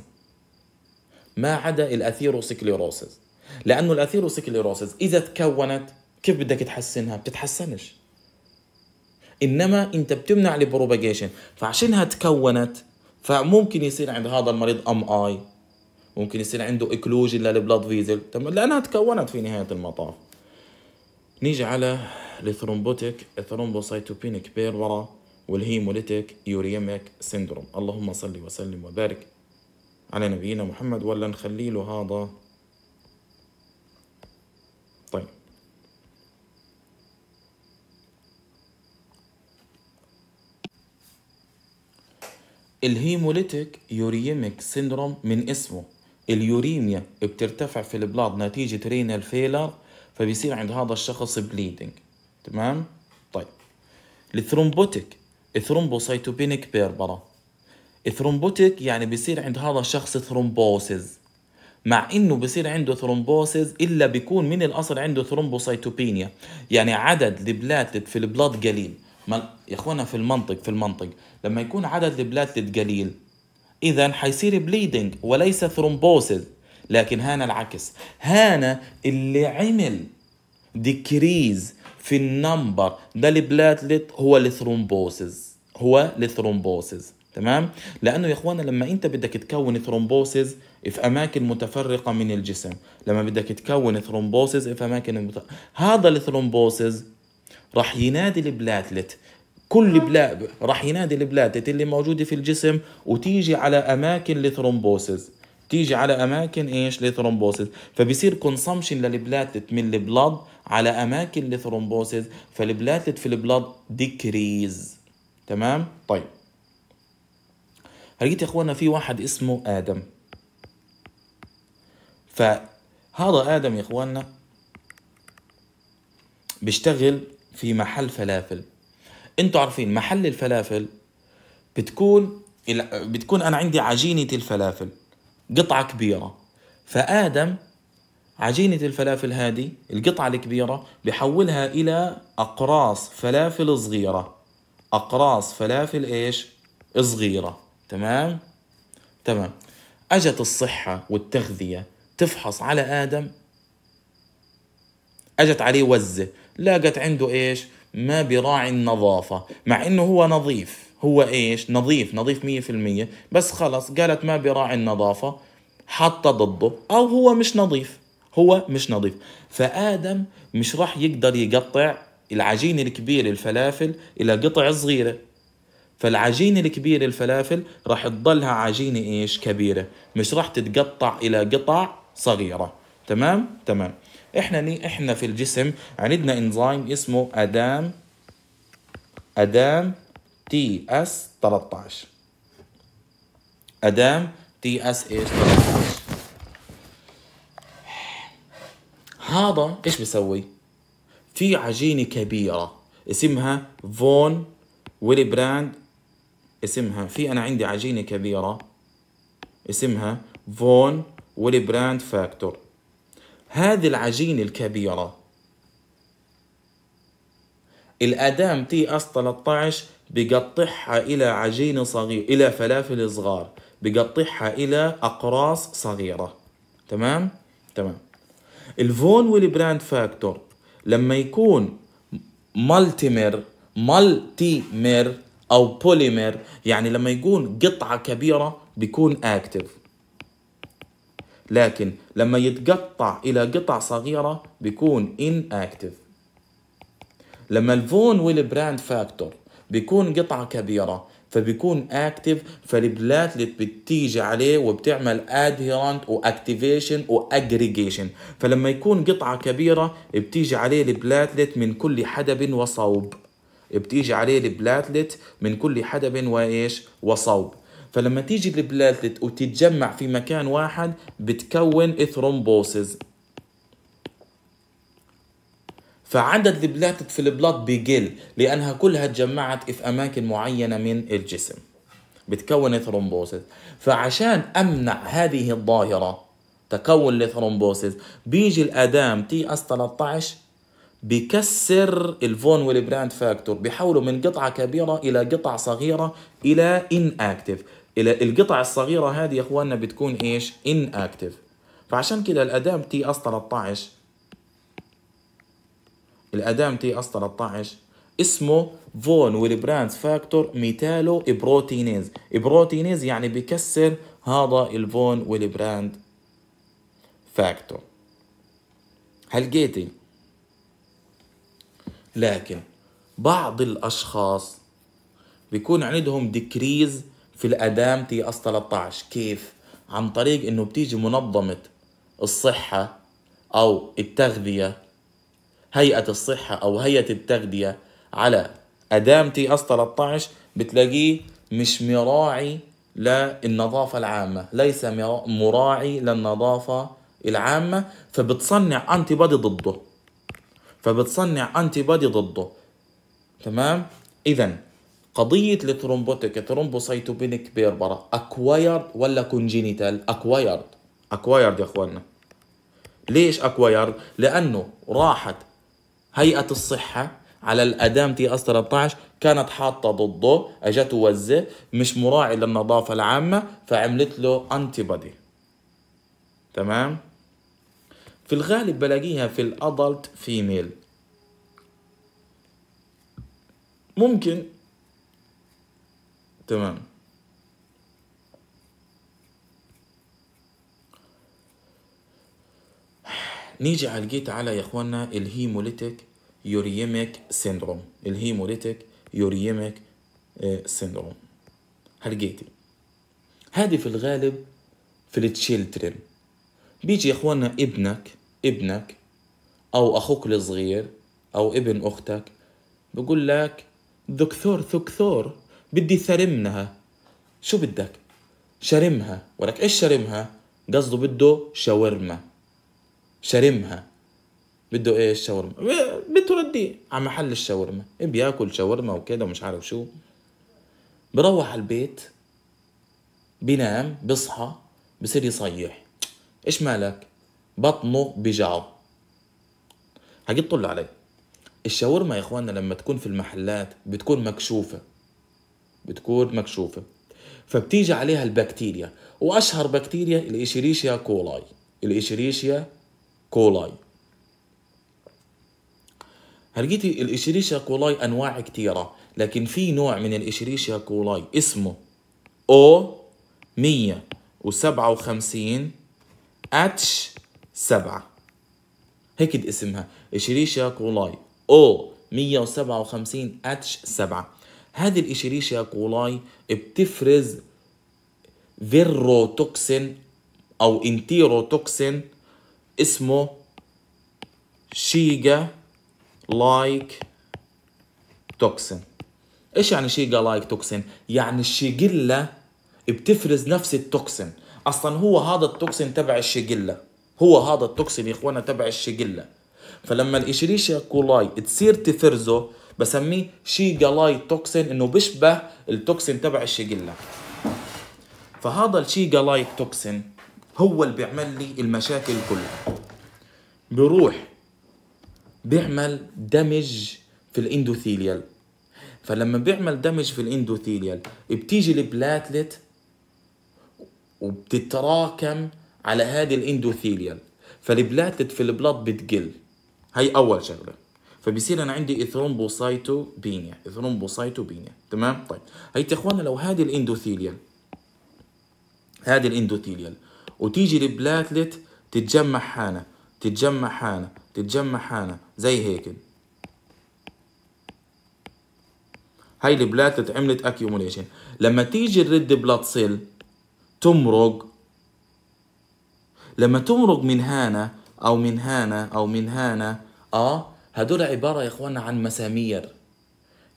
ما عدا الاثيروسكليروسز لانه الاثيروسكليروسز اذا تكونت كيف بدك تحسنها بتتحسنش انما انت بتمنع البروباجيشن فعشانها تكونت فممكن يصير عند هذا المريض ام اي ممكن يصير عنده اكلوجن للبلاد فيزل لانها تكونت في نهايه المطاف نيجي على الثرومبوتيك بير ورا والهيموليتيك يوريميك سيندروم اللهم صل وسلم وبارك على نبينا محمد ولا نخلي له هذا طيب الهيموليتيك يوريميك سيندروم من اسمه اليوريميا بترتفع في البلاد نتيجة رينال فيلر فبيصير عند هذا الشخص بليدنج تمام طيب الثرومبوتيك ثرومبوسايتوبينيك بيربرا الثرومبوتيك يعني بيصير عند هذا الشخص ثرومبوسز مع انه بصير عنده ثرومبوسز الا بيكون من الاصل عنده ثرومبوسايتوبينيا يعني عدد البلاتلت في البلاد قليل ما يا اخوانا في المنطق في المنطق لما يكون عدد البلاتلت قليل اذا حيصير بليدنج وليس ثرومبوسز لكن هنا العكس هنا اللي عمل ديكريز في النمبر ده البلاتلت هو الثرومبوسز هو الثرومبوسز تمام لانه يا اخوانا لما انت بدك تكون ثرومبوسز في اماكن متفرقه من الجسم لما بدك تكون ثرومبوسز في اماكن مت... هذا الثرومبوسز راح ينادي البلاتلت كل بلاد راح ينادي البلاد اللي موجوده في الجسم وتيجي على اماكن لثرومبوسز تيجي على اماكن ايش لثرومبوسز فبصير كونسومشن للبلاتلت من البلاد على اماكن لثرومبوسز فالبلاتلت في البلاد ديكريز تمام طيب هلقيت يا اخوانا في واحد اسمه ادم فهذا ادم يا اخوانا بيشتغل في محل فلافل انتم عارفين محل الفلافل بتكون بتكون انا عندي عجينه الفلافل قطعه كبيره فادم عجينه الفلافل هذه القطعه الكبيره بحولها الى اقراص فلافل صغيره اقراص فلافل ايش صغيره تمام تمام اجت الصحه والتغذيه تفحص على ادم اجت عليه وزه لاقت عنده ايش ما بيراعي النظافة مع انه هو نظيف هو ايش نظيف نظيف مية في المية بس خلص قالت ما بيراعي النظافة حاطة ضده او هو مش نظيف هو مش نظيف فادم مش راح يقدر يقطع العجينة الكبيرة الفلافل الى قطع صغيرة فالعجينة الكبيرة الفلافل راح تضلها عجينة ايش كبيرة مش راح تتقطع الى قطع صغيرة تمام تمام احنا احنا في الجسم عندنا انزيم اسمه ادام ادام تي اس 13 ادام تي اس ايش 13 هذا ايش بيسوي؟ في عجينه كبيره اسمها فون ويلي براند اسمها في انا عندي عجينه كبيره اسمها فون ويلي براند فاكتور هذه العجينة الكبيرة الأدام تي اس 13 بقطعها إلى عجينة صغيرة إلى فلافل صغار بقطعها إلى أقراص صغيرة تمام؟ تمام الفون والبراند فاكتور لما يكون مالتيمر مالتيمر أو بوليمر يعني لما يكون قطعة كبيرة بيكون أكتف لكن لما يتقطع الى قطع صغيره بيكون ان اكتف لما الفون والبراند فاكتور بيكون قطعه كبيره فبيكون اكتف فالبلاتلت بتيجي عليه وبتعمل ادهيرنت واكتيفيشن واجريجيشن فلما يكون قطعه كبيره بتيجي عليه البلاتلت من كل حدب وصوب بتيجي عليه البلاتلت من كل حدب وايش وصوب فلما تيجي البلاتلت وتتجمع في مكان واحد بتكون ثرومبوسز فعدد البلاتلت في البلاط بيقل لانها كلها اتجمعت في اماكن معينه من الجسم بتكون ثرومبوسز فعشان امنع هذه الظاهره تكون الثرومبوسز بيجي الادام تي اس 13 بكسر الفون والبراند فاكتور بحوله من قطعة كبيرة إلى قطع صغيرة إلى إن أكتف القطع الصغيره هذه يا اخواننا بتكون ايش ان اكتف فعشان كده الادام تي اس 13 الادام تي اس 13 اسمه فون والبرانس فاكتور ميتالو بروتينيز بروتينيز يعني بكسر هذا الفون والبراند فاكتور هلقيتي لكن بعض الاشخاص بيكون عندهم decrease في الأدام تي اس 13 كيف عن طريق انه بتيجي منظمة الصحة او التغذية هيئة الصحة او هيئة التغذية على أدام تي اس 13 بتلاقيه مش مراعي للنظافة العامة ليس مراعي للنظافة العامة فبتصنع أنتي بادي ضده فبتصنع أنتي بادي ضده تمام إذا قضية الثرومبوتيك ثرومبوسايتوبينيك بيربرا اكوايرد ولا كونجينيتال اكوايرد اكوايرد يا اخواننا ليش اكوايرد لانه راحت هيئة الصحة على الأدام تي اس 13 كانت حاطة ضده اجته وزة مش مراعي للنظافة العامة فعملت له انتي تمام في الغالب بلاقيها في الادلت فيميل ممكن تمام نيجي على الجيت على يا اخوانا الهيموليتيك يوريميك سيندروم الهيموليتيك يوريميك آه، سيندروم هلقيتي هذه في الغالب في التشيلدرن بيجي يا اخوانا ابنك ابنك او اخوك الصغير او ابن اختك بقول لك دكتور دكتور بدي ثرمنها شو بدك شرمها ولك ايش شرمها قصده بده شاورما شرمها بده ايش شاورما بتردي على محل الشاورما إيه بياكل شاورما وكذا ومش عارف شو بروح على البيت بنام بصحى بصير يصيح ايش مالك بطنه بجعه حكيت طلع علي الشاورما يا اخواننا لما تكون في المحلات بتكون مكشوفه بتكون مكشوفه فبتيجي عليها البكتيريا واشهر بكتيريا الاشيريشيا كولاي الاشيريشيا كولاي هلقيتي الاشيريشيا كولاي انواع كثيره لكن في نوع من الاشيريشيا كولاي اسمه او 157 اتش 7 هيك اسمها إشريشيا كولاي او 157 اتش 7 هذه الإشيريشيا كولاي بتفرز فيروتوكسين أو انتيروتوكسين اسمه شيجا لايك توكسين ايش يعني شيجا لايك توكسين يعني الشيجلة بتفرز نفس التوكسين اصلا هو هذا التوكسين تبع الشيجلة هو هذا التوكسين يا اخوانا تبع الشيجلة فلما الاشريشيا كولاي تصير تفرزه بسميه شي توكسين انه بيشبه التوكسين تبع الشيجلا فهذا الشي توكسين هو اللي بيعمل لي المشاكل كلها بروح بيعمل دمج في الاندوثيليال فلما بيعمل دمج في الاندوثيليال بتيجي البلاتلت وبتتراكم على هذه الاندوثيليال فالبلاتلت في البلاط بتقل هي اول شغله فبيصير انا عندي اثرومبوسايتوبينيا اثرومبوسايتوبينيا تمام طيب هي يا اخوانا لو هذه الاندوثيليال هذه الاندوثيليال وتيجي البلاتلت تتجمع حانا تتجمع حانا تتجمع حانا زي هيك هاي البلاتلت عملت اكيوموليشن لما تيجي الريد بلاد سيل تمرق لما تمرق من هنا او من هنا او من هنا اه هدول عبارة يا إخوانا عن مسامير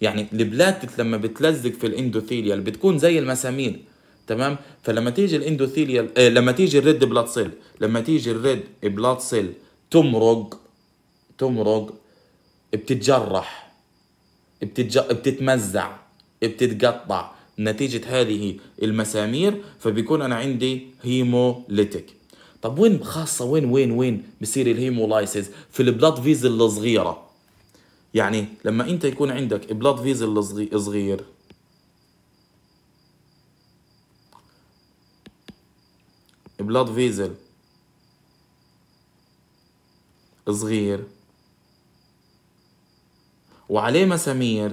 يعني البلاد لما بتلزق في الاندوثيليال بتكون زي المسامير تمام فلما تيجي الاندوثيليال آه لما تيجي الريد بلاد سيل لما تيجي الريد بلاد سيل تمرق تمرق بتتجرح بتتج... بتتمزع بتتقطع نتيجة هذه المسامير فبيكون أنا عندي هيموليتك طب وين خاصه وين وين وين بصير الهيمولايسيز في البلاد فيزل الصغيره يعني لما انت يكون عندك بلاد فيزل صغير بلاد فيزل صغير وعليه مسامير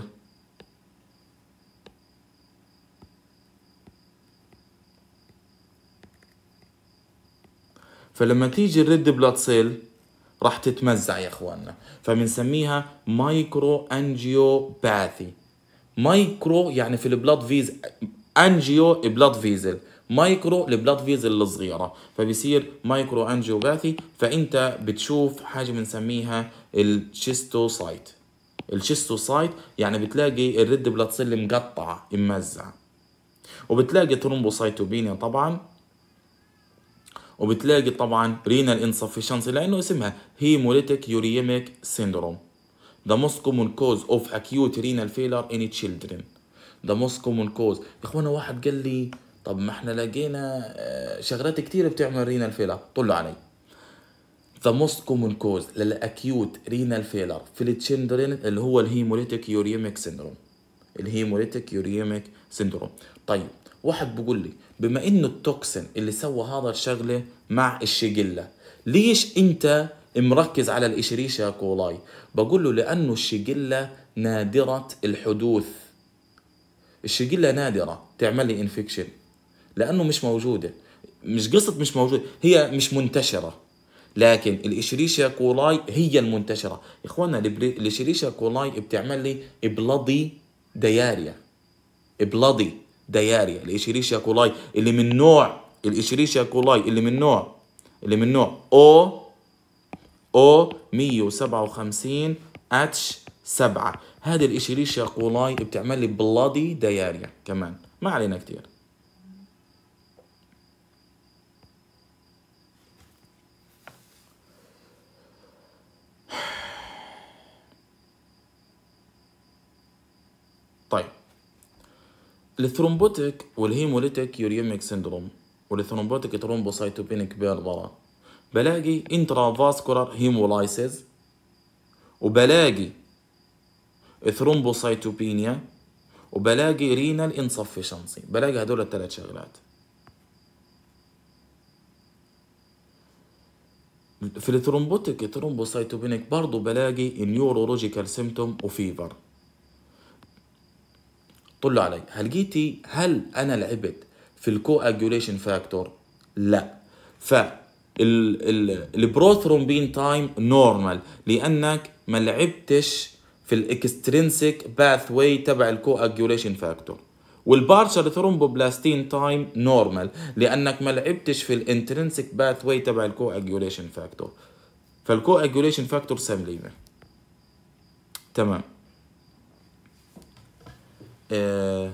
فلما تيجي الريد بلاد سيل راح تتمزع يا اخواننا فبنسميها مايكرو انجيوباثي مايكرو يعني في البلاد فيز انجيو بلاد فيزل مايكرو البلاد فيزل الصغيره فبيصير مايكرو انجيوباثي فانت بتشوف حاجه بنسميها الشيستوسايت الشيستوسايت يعني بتلاقي الريد بلاد سيل مقطع ممزعه وبتلاقي ترومبوسايتوبينيا طبعا وبتلاقي طبعا رينال انسفشنسي لانه اسمها هيموليتيك يوريميك سيندروم The most common cause of acute renal failure in children The most common cause يا اخوانا واحد قال لي طب ما احنا لقينا آه، شغلات كتير بتعمل رينال فيلر طلوا علي The most common cause للأكيوت رينال فيلر في التشيلدرن اللي هو الهيموليتيك يوريميك سيندروم الهيموليتيك يوريميك سيندروم طيب واحد بيقول لي بما انه التوكسين اللي سوى هذا الشغله مع الشيجيلا ليش انت مركز على الاشريشيا كولاي بقول له لانه الشيجيلا نادره الحدوث الشيجيلا نادره تعمل لي انفكشن لانه مش موجوده مش قصه مش موجوده هي مش منتشره لكن الاشريشيا كولاي هي المنتشره اخوانا الاشريشيا كولاي بتعمل لي بلادي دياريا بلادي دياريا الإشيريشيا كولاي اللي من نوع الإشيريشيا كولاي اللي من نوع اللي من نوع أو أو 157 اتش 7 هذه الإشيريشيا كولاي بتعمل لي بلادي دياريا كمان ما علينا كثير الثرومبوتيك والهيموليتيك يوريميك سيندروم والثرومبوتيك ترومبوسايتوبينيك بيربرا بلاقي فاسكولار هيمولايسيز وبلاقي ثرومبوسايتوبينيا وبلاقي رينال انسفشنسي بلاقي هدول الثلاث شغلات في الثرومبوتيك ثرومبوسايتوبينيك برضه بلاقي النيورولوجيكال سيمتوم وفيفر له علي هل جيتي هل انا لعبت في الكو فاكتور لا ف البروثرومبين تايم نورمال لانك ما لعبتش في الاكسترنسيك باث واي تبع الكو فاكتور والبارشل ثرومبوبلاستين تايم نورمال لانك ما لعبتش في الانترنسيك باث واي تبع الكو فاكتور فالكو فاكتور سام تمام يا آه،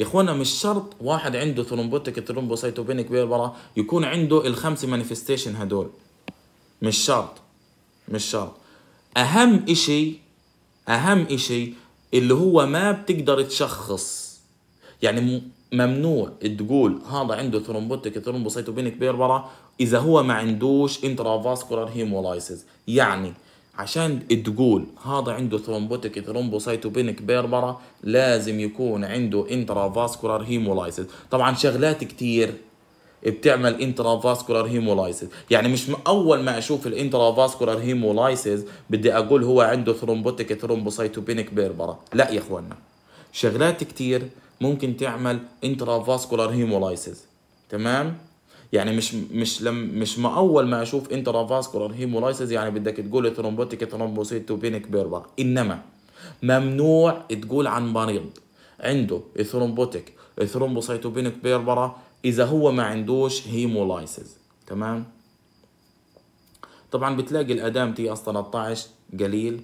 اخوانا مش شرط واحد عنده ثرومبوتيك ثرومبوسيتوبينيك بيربرا يكون عنده الخمسه مانيفستيشن هدول مش شرط مش شرط اهم اشي اهم اشي اللي هو ما بتقدر تشخص يعني ممنوع تقول هذا عنده ثرومبوتيك ثرومبوسيتوبينيك بيربرا اذا هو ما عندوش انترافاسكولار هيمولايسيس يعني عشان تقول هذا عنده ثرومبوتيك ثرومبوسايتوبينك بيربرا لازم يكون عنده انترافاسكولار هيمولايسيس طبعا شغلات كتير بتعمل انترافاسكولار هيمولايسيس يعني مش اول ما اشوف الانترافاسكولار هيمولايسيس بدي اقول هو عنده ثرومبوتيك ثرومبوسايتوبينك بيربرا لا يا اخوانا شغلات كتير ممكن تعمل انترافاسكولار هيمولايسيس تمام يعني مش مش لم مش ما اول ما اشوف انترافاسكولار هيمولايسيس يعني بدك تقول ثرومبوتيك ثرومبوسيت وبينك بيربا انما ممنوع تقول عن مريض عنده ثرومبوتيك ثرومبوسيتوبينيك بيربرا اذا هو ما عندوش هيمولايسيس تمام طبعا بتلاقي الادام تي اس 13 قليل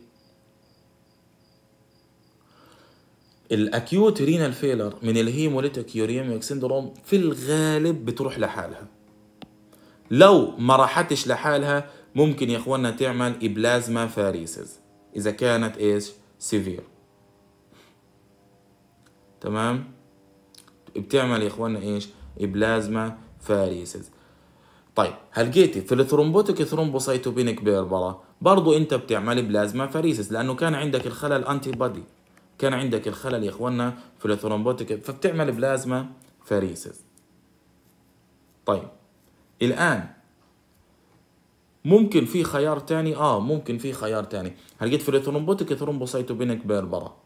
الاكيوت رينال فيلر من الهيموليتيك يوريميك سيندروم في الغالب بتروح لحالها لو ما راحتش لحالها ممكن يا اخوانا تعمل ابلازما فاريسز اذا كانت ايش سيفير تمام بتعمل يا اخوانا ايش ابلازما فاريسز طيب هلقيتي في الثرومبوتيك ثرومبوسايتوبينيك بيربرا برضو انت بتعمل بلازما فاريسز لانه كان عندك الخلل انتي بادي كان عندك الخلل يا اخوانا في الثرومبوتيك فبتعمل بلازما فاريسز طيب الان ممكن في خيار تاني اه ممكن في خيار تاني هلقيت في الثرومبوتيك ثرومبوسايتوبينيك بيربرا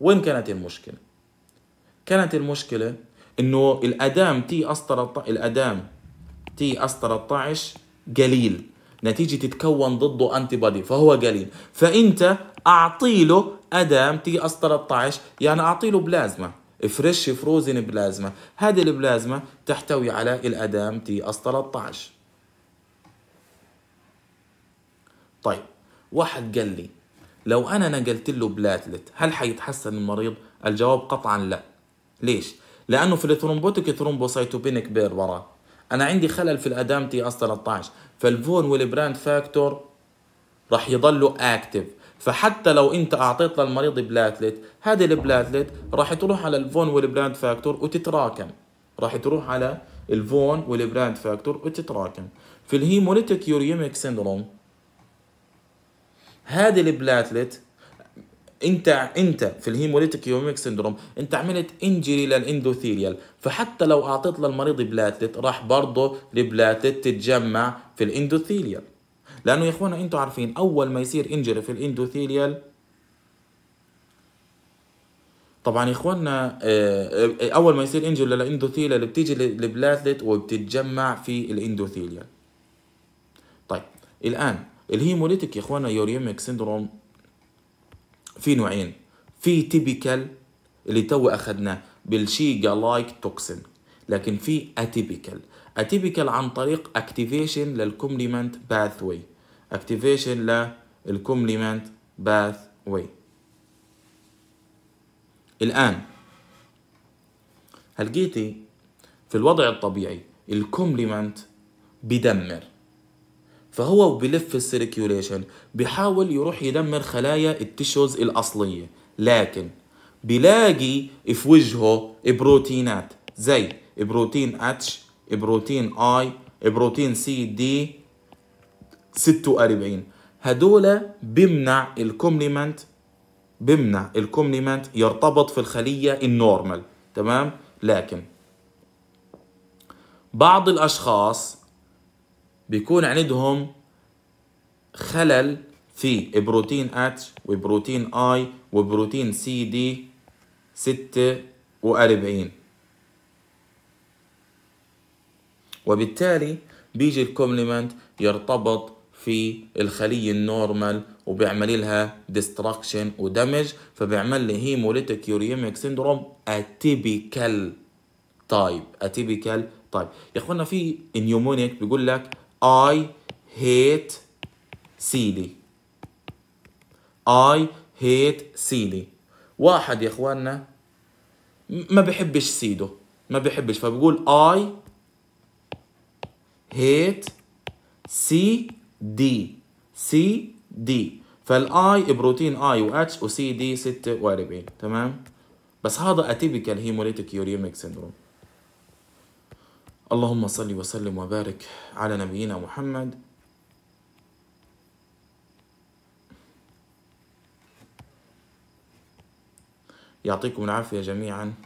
وين كانت المشكله كانت المشكله انه الادام تي اس 13 الادام تي اس 13 قليل نتيجه تتكون ضده انتي بادي فهو قليل فانت اعطي له ادام تي اس 13 يعني اعطي له بلازما فريش فروزن بلازما هذه البلازما تحتوي على الادام تي اس 13 طيب واحد قال لي لو انا نقلت له بلاتلت هل حيتحسن المريض الجواب قطعا لا ليش لانه في الثرومبوتيك بير ورا انا عندي خلل في الادام تي اس 13 فالفون والبراند فاكتور راح يضلوا اكتف فحتى لو انت اعطيت للمريض بلاتلت هذه البلاتلت راح تروح على الفون والبراند فاكتور وتتراكم راح تروح على الفون والبراند فاكتور وتتراكم في الهيموليتيك يوريميك سيندروم هذه البلاتلت انت انت في الهيموليتيك يوريميك سندروم انت عملت انجري للاندوثيريال فحتى لو اعطيت للمريض بلاتلت راح برضه البلاتلت تتجمع في الاندوثيريال لانه يا اخوانا انتم عارفين اول ما يصير انجري في الاندوثيليال طبعا يا اخواننا آه، آه، اول ما يصير انجري للاندوثيليال بتيجي البلاتلت وبتتجمع في الاندوثيليال طيب الان الهيموليتيك يا اخوانا يوريميك سيندروم في نوعين في تيبيكال اللي تو اخذناه بالشيجا لايك توكسين لكن في اتيبيكال اتيبيكال عن طريق اكتيفيشن للكومبلمنت باثوي اكتيفيشن للكومبلمنت باث واي الآن هلقيتي في الوضع الطبيعي الكومبلمنت بدمر فهو بلف السيركيوليشن بحاول يروح يدمر خلايا التشوز الأصلية لكن بلاقي في وجهه بروتينات زي بروتين اتش بروتين اي بروتين سي دي 46 هدول بمنع الكومبلمنت بمنع الكومبلمنت يرتبط في الخلية النورمال تمام لكن بعض الأشخاص بيكون عندهم خلل في بروتين اتش وبروتين اي وبروتين سي دي 46 وبالتالي بيجي الكومبلمنت يرتبط في الخلية النورمال وبيعمل لها ديستراكشن ودمج فبيعمل لي هيموليتيك يوريميك سيندروم اتيبيكال تايب اتيبيكال تايب يا اخوانا في نيومونيك بيقول لك اي هيت سيلي اي هيت سيلي واحد يا اخوانا ما بحبش سيده ما بحبش فبقول اي هيت سي دي سي دي فالاي بروتين اي واتش وسي دي 46 تمام بس هذا اتيبيكال هيموليتيك يوريميك سيندروم اللهم صل وسلم وبارك على نبينا محمد يعطيكم العافيه جميعا